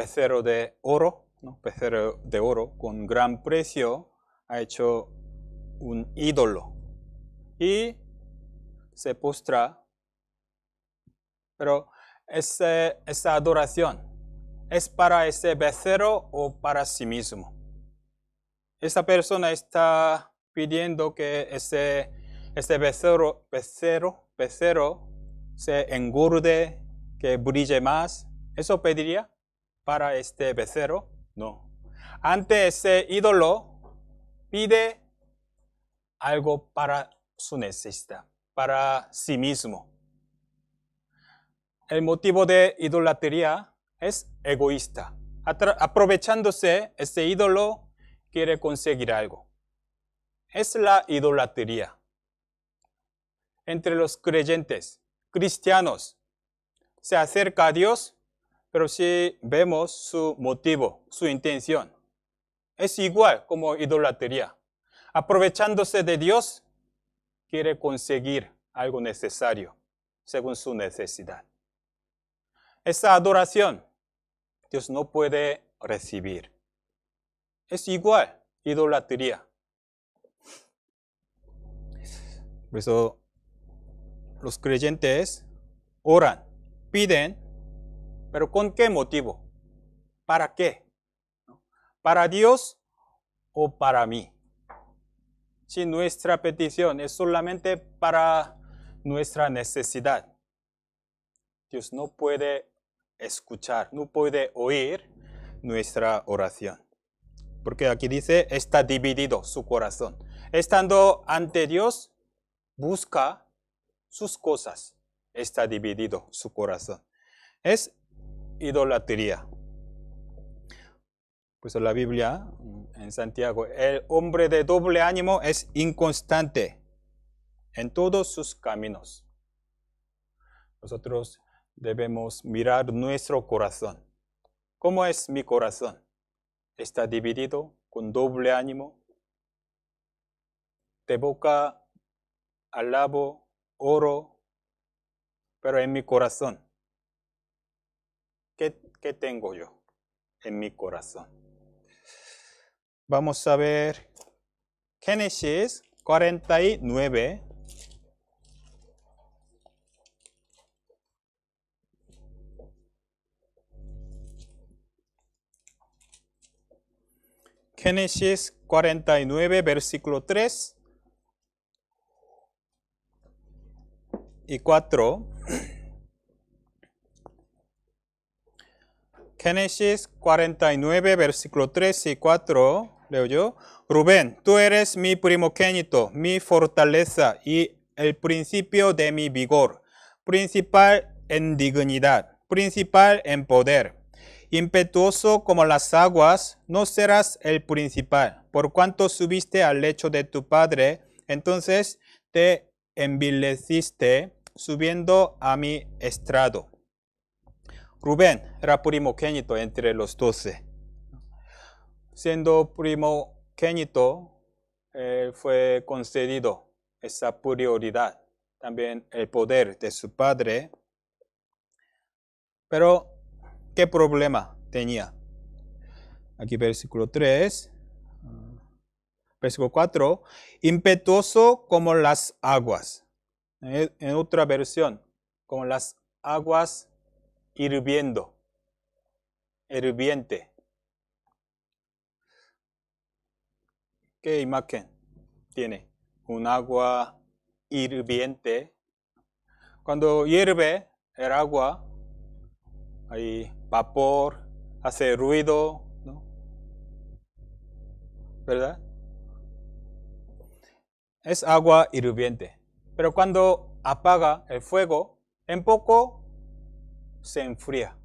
pecero de oro, pecero de oro con gran precio, ha hecho un ídolo y se postra. Pero esa adoración es para ese becerro o para sí mismo. Esta persona está pidiendo que ese, ese pecero, se engorde, que brille más. ¿Eso pediría? para este becero? No. Ante ese ídolo pide algo para su necesidad, para sí mismo. El motivo de idolatría es egoísta. aprovechándose, ese ídolo quiere conseguir algo. Es la idolatría. Entre los creyentes, cristianos, se acerca a Dios pero si vemos su motivo, su intención, es igual como idolatría. Aprovechándose de Dios, quiere conseguir algo necesario según su necesidad. Esa adoración Dios no puede recibir. Es igual idolatría. Por eso los creyentes oran, piden pero ¿con qué motivo? ¿Para qué? ¿Para Dios o para mí? Si nuestra petición es solamente para nuestra necesidad, Dios no puede escuchar, no puede oír nuestra oración. Porque aquí dice, está dividido su corazón. Estando ante Dios, busca sus cosas. Está dividido su corazón. Es idolatría. Pues la Biblia en Santiago, el hombre de doble ánimo es inconstante en todos sus caminos. Nosotros debemos mirar nuestro corazón. ¿Cómo es mi corazón? ¿Está dividido con doble ánimo? De boca alabo, oro, pero en mi corazón ¿Qué, tengo yo en mi corazón? Vamos a ver Génesis 49. Génesis 49, versículo 3 y 4. Génesis 49, versículo 3 y 4, leo yo. Rubén, tú eres mi primogénito, mi fortaleza y el principio de mi vigor, principal en dignidad, principal en poder. Impetuoso como las aguas, no serás el principal. Por cuanto subiste al lecho de tu padre, entonces te envileciste subiendo a mi estrado. Rubén era primo primogénito entre los doce. Siendo primo eh, fue concedido esa prioridad, también el poder de su padre. Pero, ¿qué problema tenía? Aquí versículo 3, versículo 4, impetuoso como las aguas. En otra versión, como las aguas hirviendo, hirviente. ¿Qué imagen tiene? Un agua hirviente. Cuando hierve el agua, hay vapor, hace ruido, ¿no? ¿Verdad? Es agua hirviente. Pero cuando apaga el fuego, en poco se enfría,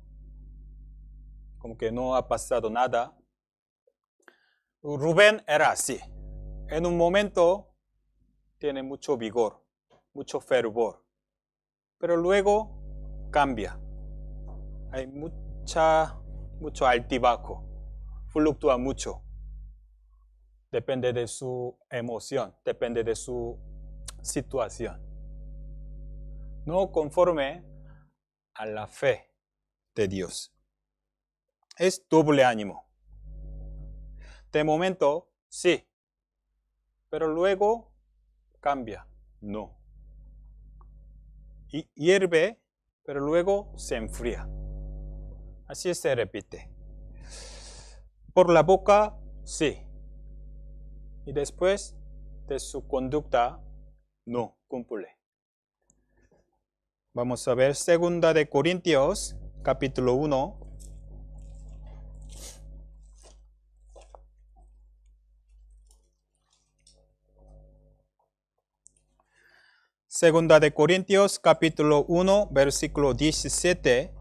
como que no ha pasado nada. Rubén era así. En un momento tiene mucho vigor, mucho fervor, pero luego cambia. Hay mucha, mucho altibajo, fluctúa mucho. Depende de su emoción, depende de su situación. No conforme a la fe de Dios. Es doble ánimo. De momento, sí, pero luego cambia, no. Y hierve, pero luego se enfría. Así se repite. Por la boca, sí. Y después de su conducta, no cumple. Vamos a ver segunda de Corintios, capítulo 1. Segunda de Corintios, capítulo 1, versículo 17.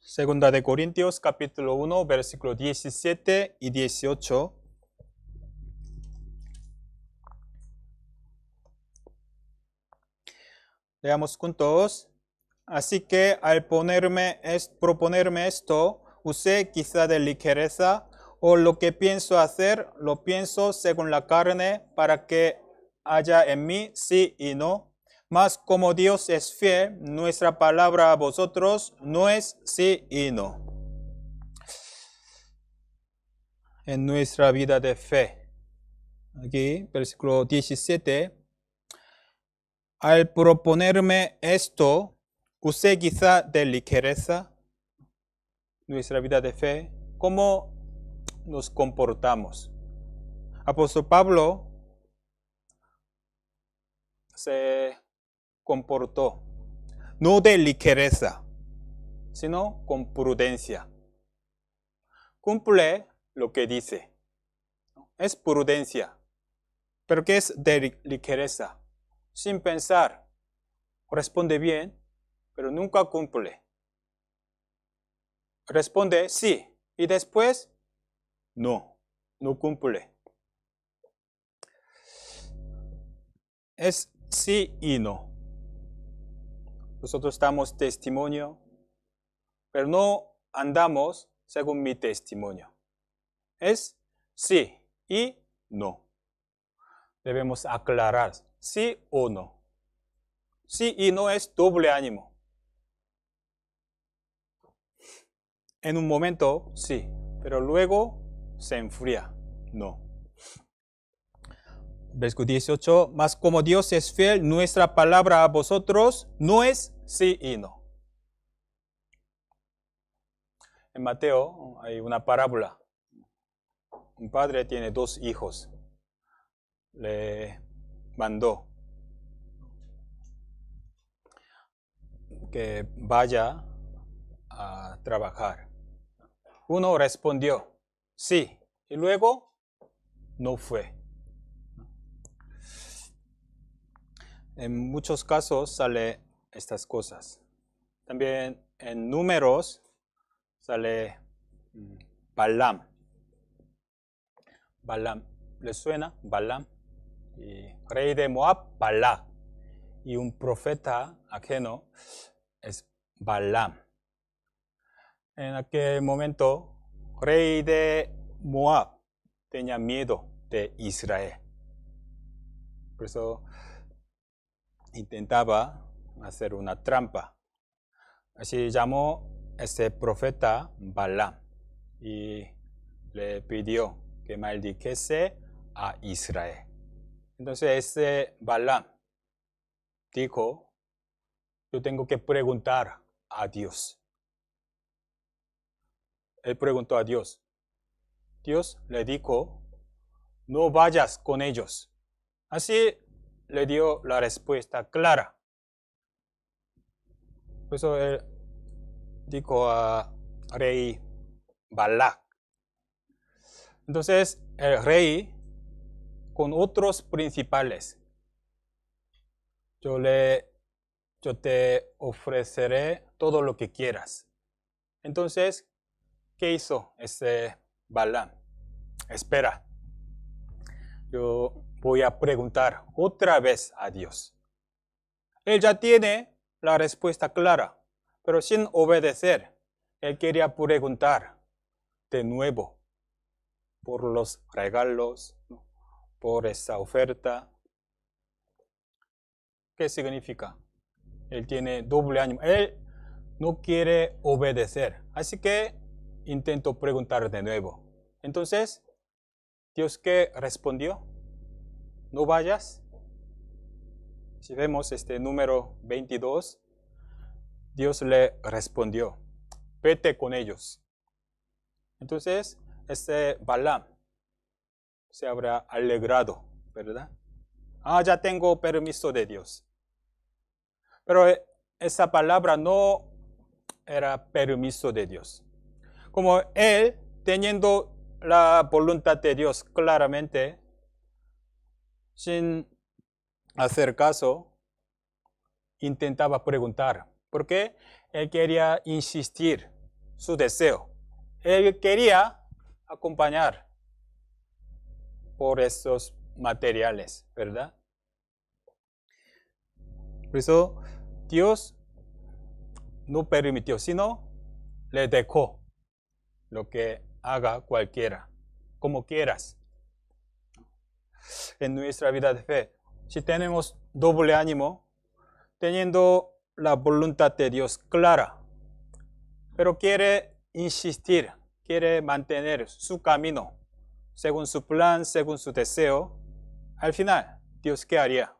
Segunda de Corintios capítulo 1 versículo 17 y 18. Leamos juntos. Así que al ponerme es, proponerme esto, usé quizá de ligereza, o lo que pienso hacer, lo pienso según la carne, para que haya en mí sí y no. Mas como Dios es fiel, nuestra palabra a vosotros no es sí y no. En nuestra vida de fe. Aquí, versículo 17. Al proponerme esto, usé quizá de ligereza nuestra vida de fe, cómo nos comportamos. Apóstol Pablo se comportó no de ligereza, sino con prudencia. Cumple lo que dice. Es prudencia, pero ¿qué es de ligereza sin pensar. Responde bien, pero nunca cumple. Responde sí y después no, no cumple. Es sí y no. Nosotros damos testimonio, pero no andamos según mi testimonio. Es sí y no. Debemos aclarar sí o no. Sí y no es doble ánimo. En un momento sí, pero luego se enfría. No. Versículo 18. Mas como Dios es fiel, nuestra palabra a vosotros no es sí y no. En Mateo hay una parábola. Un padre tiene dos hijos. Le mandó que vaya a trabajar. Uno respondió, sí, y luego no fue. En muchos casos sale estas cosas. También en números sale mm, balam. Balam, ¿le suena? balam? y rey de Moab, Balá, y un profeta ajeno es Balaam. En aquel momento, rey de Moab tenía miedo de Israel. Por eso intentaba hacer una trampa. Así llamó ese profeta Balaam y le pidió que maldijese a Israel. Entonces ese dijo, yo tengo que preguntar a Dios. Él preguntó a Dios. Dios le dijo, no vayas con ellos. Así le dio la respuesta clara. Por eso él dijo a rey Balak. Entonces el rey con otros principales. Yo, le, yo te ofreceré todo lo que quieras. Entonces, ¿qué hizo ese Balán? Espera. Yo voy a preguntar otra vez a Dios. Él ya tiene la respuesta clara, pero sin obedecer, él quería preguntar de nuevo por los regalos, ¿no? por esa oferta. ¿Qué significa? Él tiene doble ánimo. Él no quiere obedecer. Así que intento preguntar de nuevo. Entonces, Dios qué respondió, no vayas. Si vemos este número 22, Dios le respondió, vete con ellos. Entonces, este Balaam se habrá alegrado, ¿verdad? Ah, ya tengo permiso de Dios. Pero eh, esa palabra no era permiso de Dios. Como él, teniendo la voluntad de Dios claramente, sin hacer caso, intentaba preguntar, ¿Por qué? él quería insistir su deseo. Él quería acompañar por esos materiales, ¿verdad? Por eso Dios no permitió, sino le dejó lo que haga cualquiera, como quieras. En nuestra vida de fe, si tenemos doble ánimo, teniendo la voluntad de Dios clara, pero quiere insistir, quiere mantener su camino, según su plan, según su deseo, al final, Dios qué haría?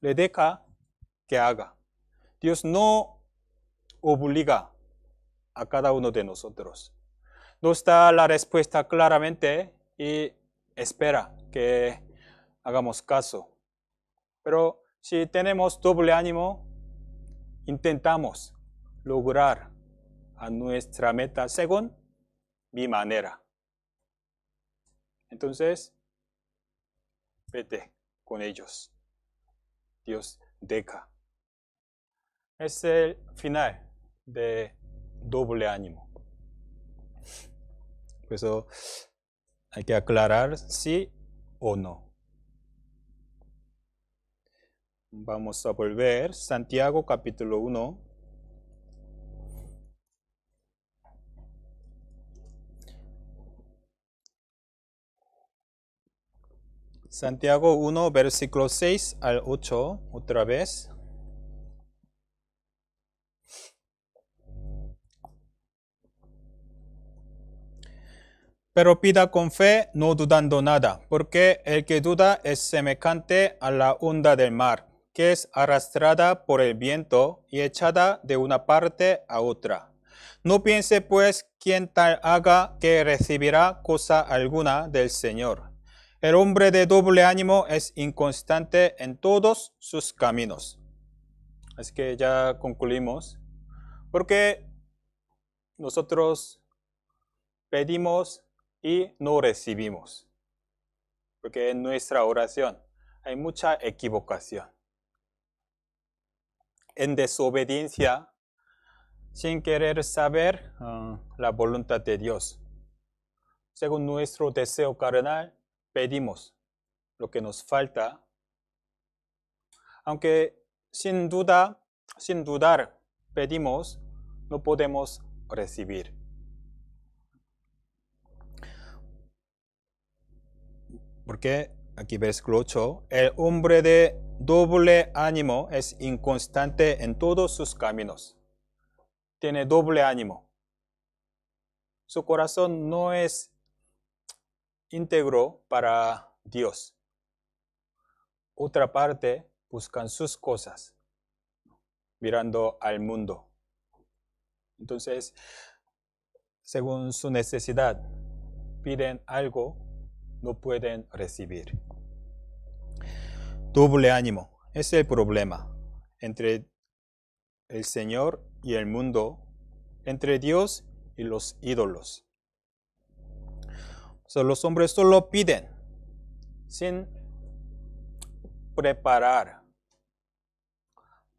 Le deja que haga. Dios no obliga a cada uno de nosotros. Nos da la respuesta claramente y espera que hagamos caso. Pero si tenemos doble ánimo, intentamos lograr a nuestra meta según mi manera. Entonces, vete con ellos. Dios deca. Es el final de doble ánimo. Por eso hay que aclarar sí o no. Vamos a volver. Santiago capítulo 1. Santiago 1, versículo 6 al 8, otra vez. Pero pida con fe, no dudando nada, porque el que duda es semejante a la onda del mar, que es arrastrada por el viento y echada de una parte a otra. No piense pues quien tal haga que recibirá cosa alguna del Señor el hombre de doble ánimo es inconstante en todos sus caminos. Así que ya concluimos. Porque nosotros pedimos y no recibimos. Porque en nuestra oración hay mucha equivocación. En desobediencia, sin querer saber ah, la voluntad de Dios. Según nuestro deseo carnal, pedimos lo que nos falta. Aunque sin duda, sin dudar, pedimos, no podemos recibir. Porque aquí ves, 8, el hombre de doble ánimo es inconstante en todos sus caminos. Tiene doble ánimo. Su corazón no es íntegro para Dios. Otra parte buscan sus cosas, mirando al mundo. Entonces, según su necesidad, piden algo, no pueden recibir. Doble ánimo es el problema entre el Señor y el mundo, entre Dios y los ídolos los hombres solo piden sin preparar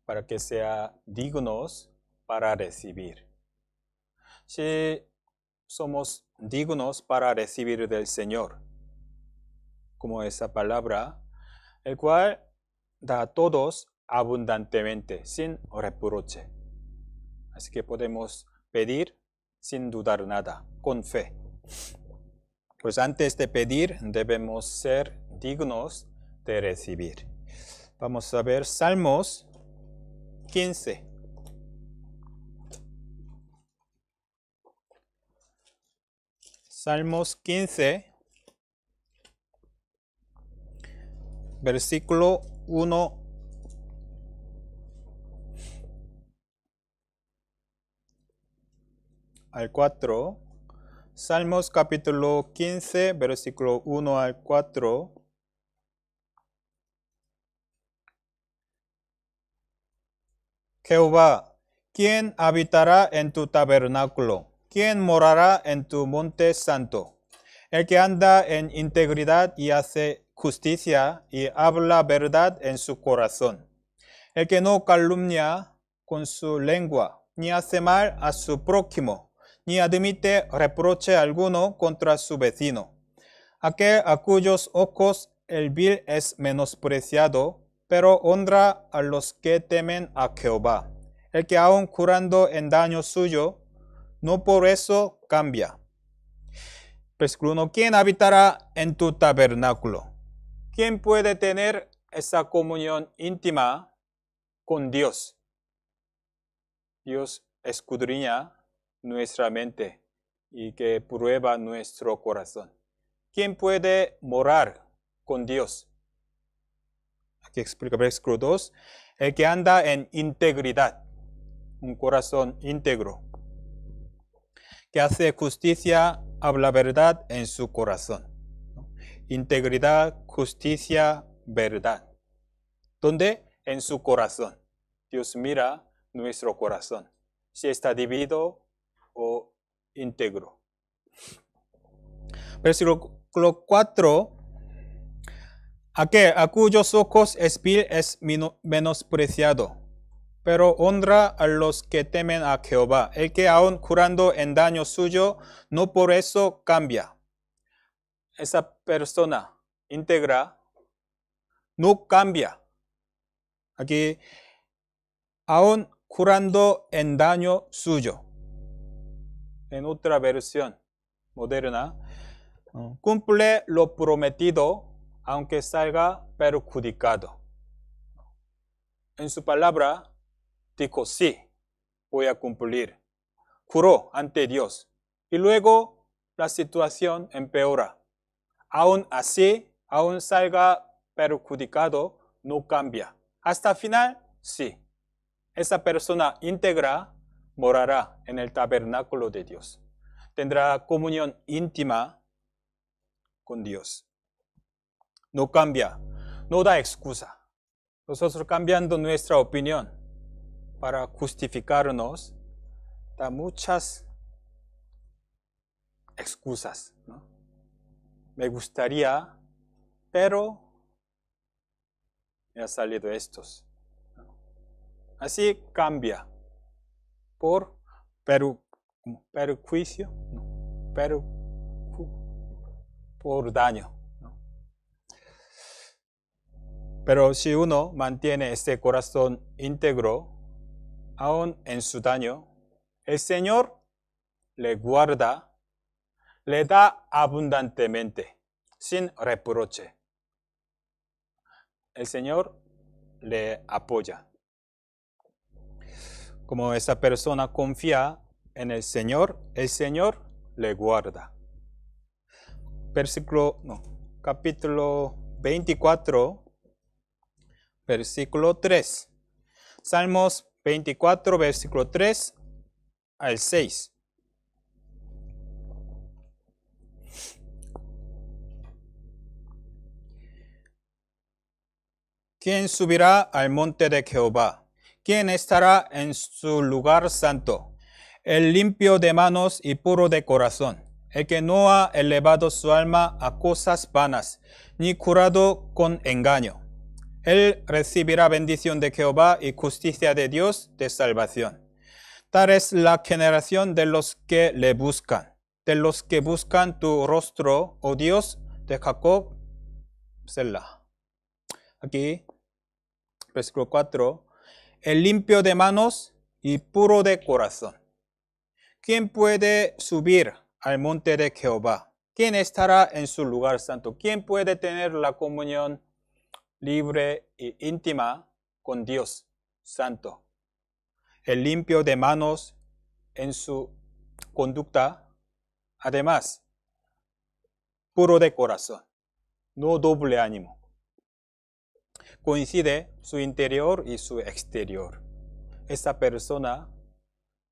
para que sea dignos para recibir. Si somos dignos para recibir del Señor, como esa palabra, el cual da a todos abundantemente, sin reproche. Así que podemos pedir sin dudar nada, con fe. Pues antes de pedir debemos ser dignos de recibir. Vamos a ver Salmos 15. Salmos 15, versículo 1 al 4. Salmos capítulo 15, versículo 1 al 4. Jehová, ¿quién habitará en tu tabernáculo? ¿Quién morará en tu monte santo? El que anda en integridad y hace justicia y habla verdad en su corazón. El que no calumnia con su lengua, ni hace mal a su prójimo ni admite reproche alguno contra su vecino. Aquel a cuyos ojos el vil es menospreciado, pero honra a los que temen a Jehová. El que aun curando en daño suyo, no por eso cambia. Versículo pues, ¿Quién habitará en tu tabernáculo? ¿Quién puede tener esa comunión íntima con Dios? Dios escudriña nuestra mente y que prueba nuestro corazón. ¿Quién puede morar con Dios? Aquí explica versículo 2. El que anda en integridad, un corazón íntegro, que hace justicia, habla verdad en su corazón. Integridad, justicia, verdad. ¿Dónde? En su corazón. Dios mira nuestro corazón. Si está dividido, o íntegro. Versículo 4. Aquel a cuyos ojos es vil es menospreciado, pero honra a los que temen a Jehová. El que aún curando en daño suyo, no por eso cambia. Esa persona íntegra no cambia. Aquí, aún curando en daño suyo en otra versión moderna, cumple lo prometido aunque salga perjudicado. En su palabra, dijo, sí, voy a cumplir. Juró ante Dios. Y luego la situación empeora. Aún así, aún salga perjudicado, no cambia. Hasta final, sí. Esa persona íntegra morará en el tabernáculo de Dios. Tendrá comunión íntima con Dios. No cambia, no da excusa. Nosotros cambiando nuestra opinión para justificarnos, da muchas excusas. ¿no? Me gustaría, pero me ha salido estos. Así cambia por perjuicio, por daño. Pero si uno mantiene este corazón íntegro, aún en su daño, el Señor le guarda, le da abundantemente, sin reproche. El Señor le apoya como esa persona confía en el Señor, el Señor le guarda. Versículo, no, capítulo 24, versículo 3. Salmos 24, versículo 3 al 6. ¿Quién subirá al monte de Jehová? ¿quién estará en su lugar santo? El limpio de manos y puro de corazón, el que no ha elevado su alma a cosas vanas, ni curado con engaño. Él recibirá bendición de Jehová y justicia de Dios de salvación. Tal es la generación de los que le buscan, de los que buscan tu rostro, oh Dios, de Jacob, Selah. Aquí, versículo 4 el limpio de manos y puro de corazón. ¿Quién puede subir al monte de Jehová? ¿Quién estará en su lugar santo? ¿Quién puede tener la comunión libre e íntima con Dios santo? El limpio de manos en su conducta, además, puro de corazón, no doble ánimo coincide su interior y su exterior. Esa persona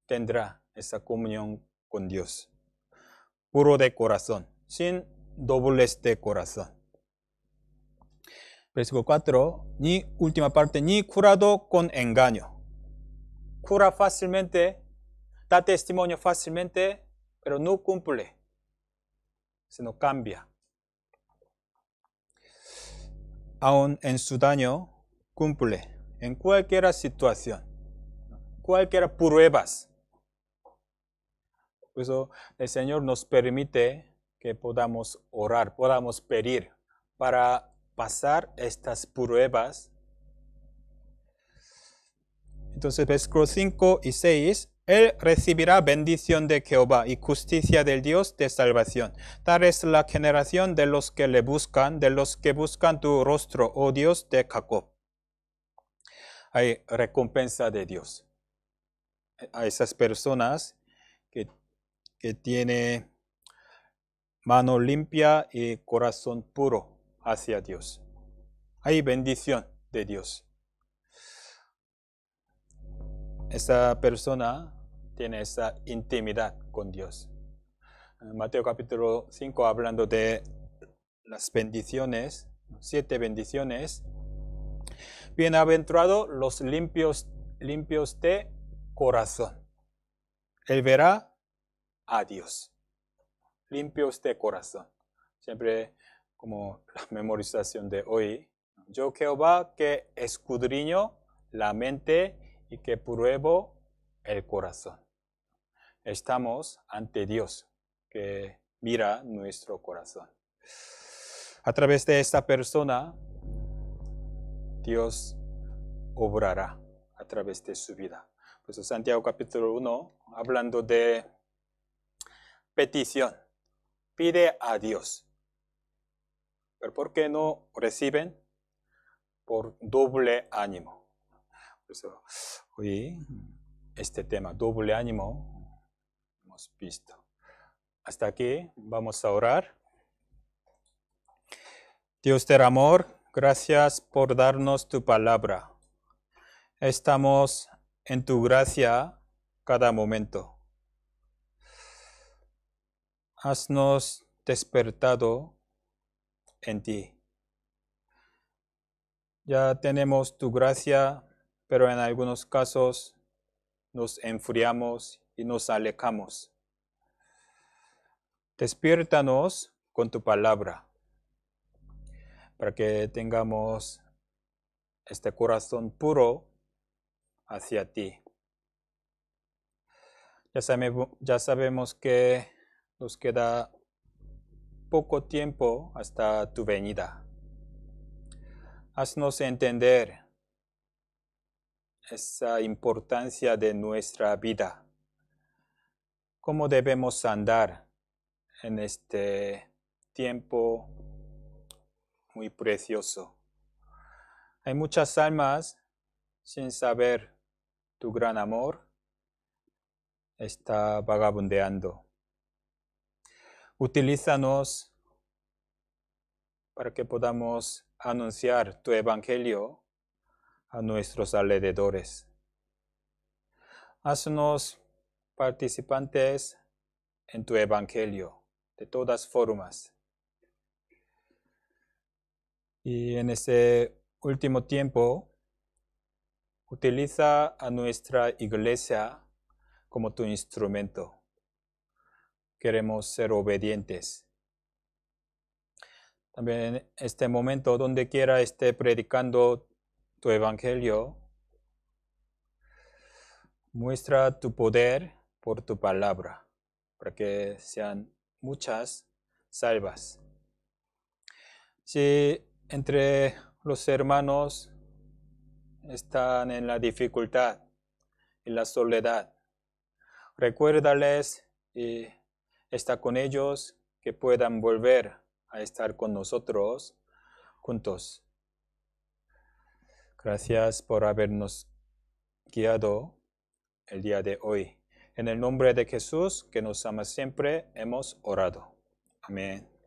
tendrá esa comunión con Dios, puro de corazón, sin dobles de corazón. Versículo 4, ni última parte, ni curado con engaño. Cura fácilmente, da testimonio fácilmente, pero no cumple, sino cambia. aún en su daño, cumple en cualquier situación, cualquier pruebas. Por eso el Señor nos permite que podamos orar, podamos pedir para pasar estas pruebas. Entonces, versículo 5 y 6 él recibirá bendición de Jehová y justicia del Dios de salvación. Tal es la generación de los que le buscan, de los que buscan tu rostro, oh Dios de Jacob. Hay recompensa de Dios. A esas personas que, que tienen mano limpia y corazón puro hacia Dios. Hay bendición de Dios. Esa persona tiene esa intimidad con Dios. Eh, Mateo capítulo 5 hablando de las bendiciones, siete bendiciones. Bienaventurados los limpios, limpios de corazón. Él verá a Dios. Limpios de corazón. Siempre como la memorización de hoy. Yo Jehová que escudriño la mente y que pruebo el corazón estamos ante Dios, que mira nuestro corazón. A través de esta persona, Dios obrará a través de su vida. pues Santiago capítulo 1, hablando de petición, pide a Dios. Pero ¿por qué no reciben? Por doble ánimo. hoy este tema, doble ánimo, visto. Hasta aquí vamos a orar. Dios del amor, gracias por darnos tu palabra. Estamos en tu gracia cada momento. Haznos despertado en ti. Ya tenemos tu gracia, pero en algunos casos nos enfriamos y nos alejamos. Despiértanos con tu palabra para que tengamos este corazón puro hacia ti. Ya, sabemos, ya sabemos que nos queda poco tiempo hasta tu venida. Haznos entender esa importancia de nuestra vida cómo debemos andar en este tiempo muy precioso. Hay muchas almas sin saber tu gran amor, está vagabundeando. Utilízanos para que podamos anunciar tu evangelio a nuestros alrededores. Haznos participantes en tu evangelio de todas formas. Y en ese último tiempo, utiliza a nuestra iglesia como tu instrumento. Queremos ser obedientes. También en este momento, donde quiera esté predicando tu evangelio, muestra tu poder por tu palabra, para que sean muchas salvas. Si entre los hermanos están en la dificultad y la soledad, recuérdales y está con ellos que puedan volver a estar con nosotros juntos. Gracias por habernos guiado el día de hoy. En el nombre de Jesús, que nos ama siempre, hemos orado. Amén.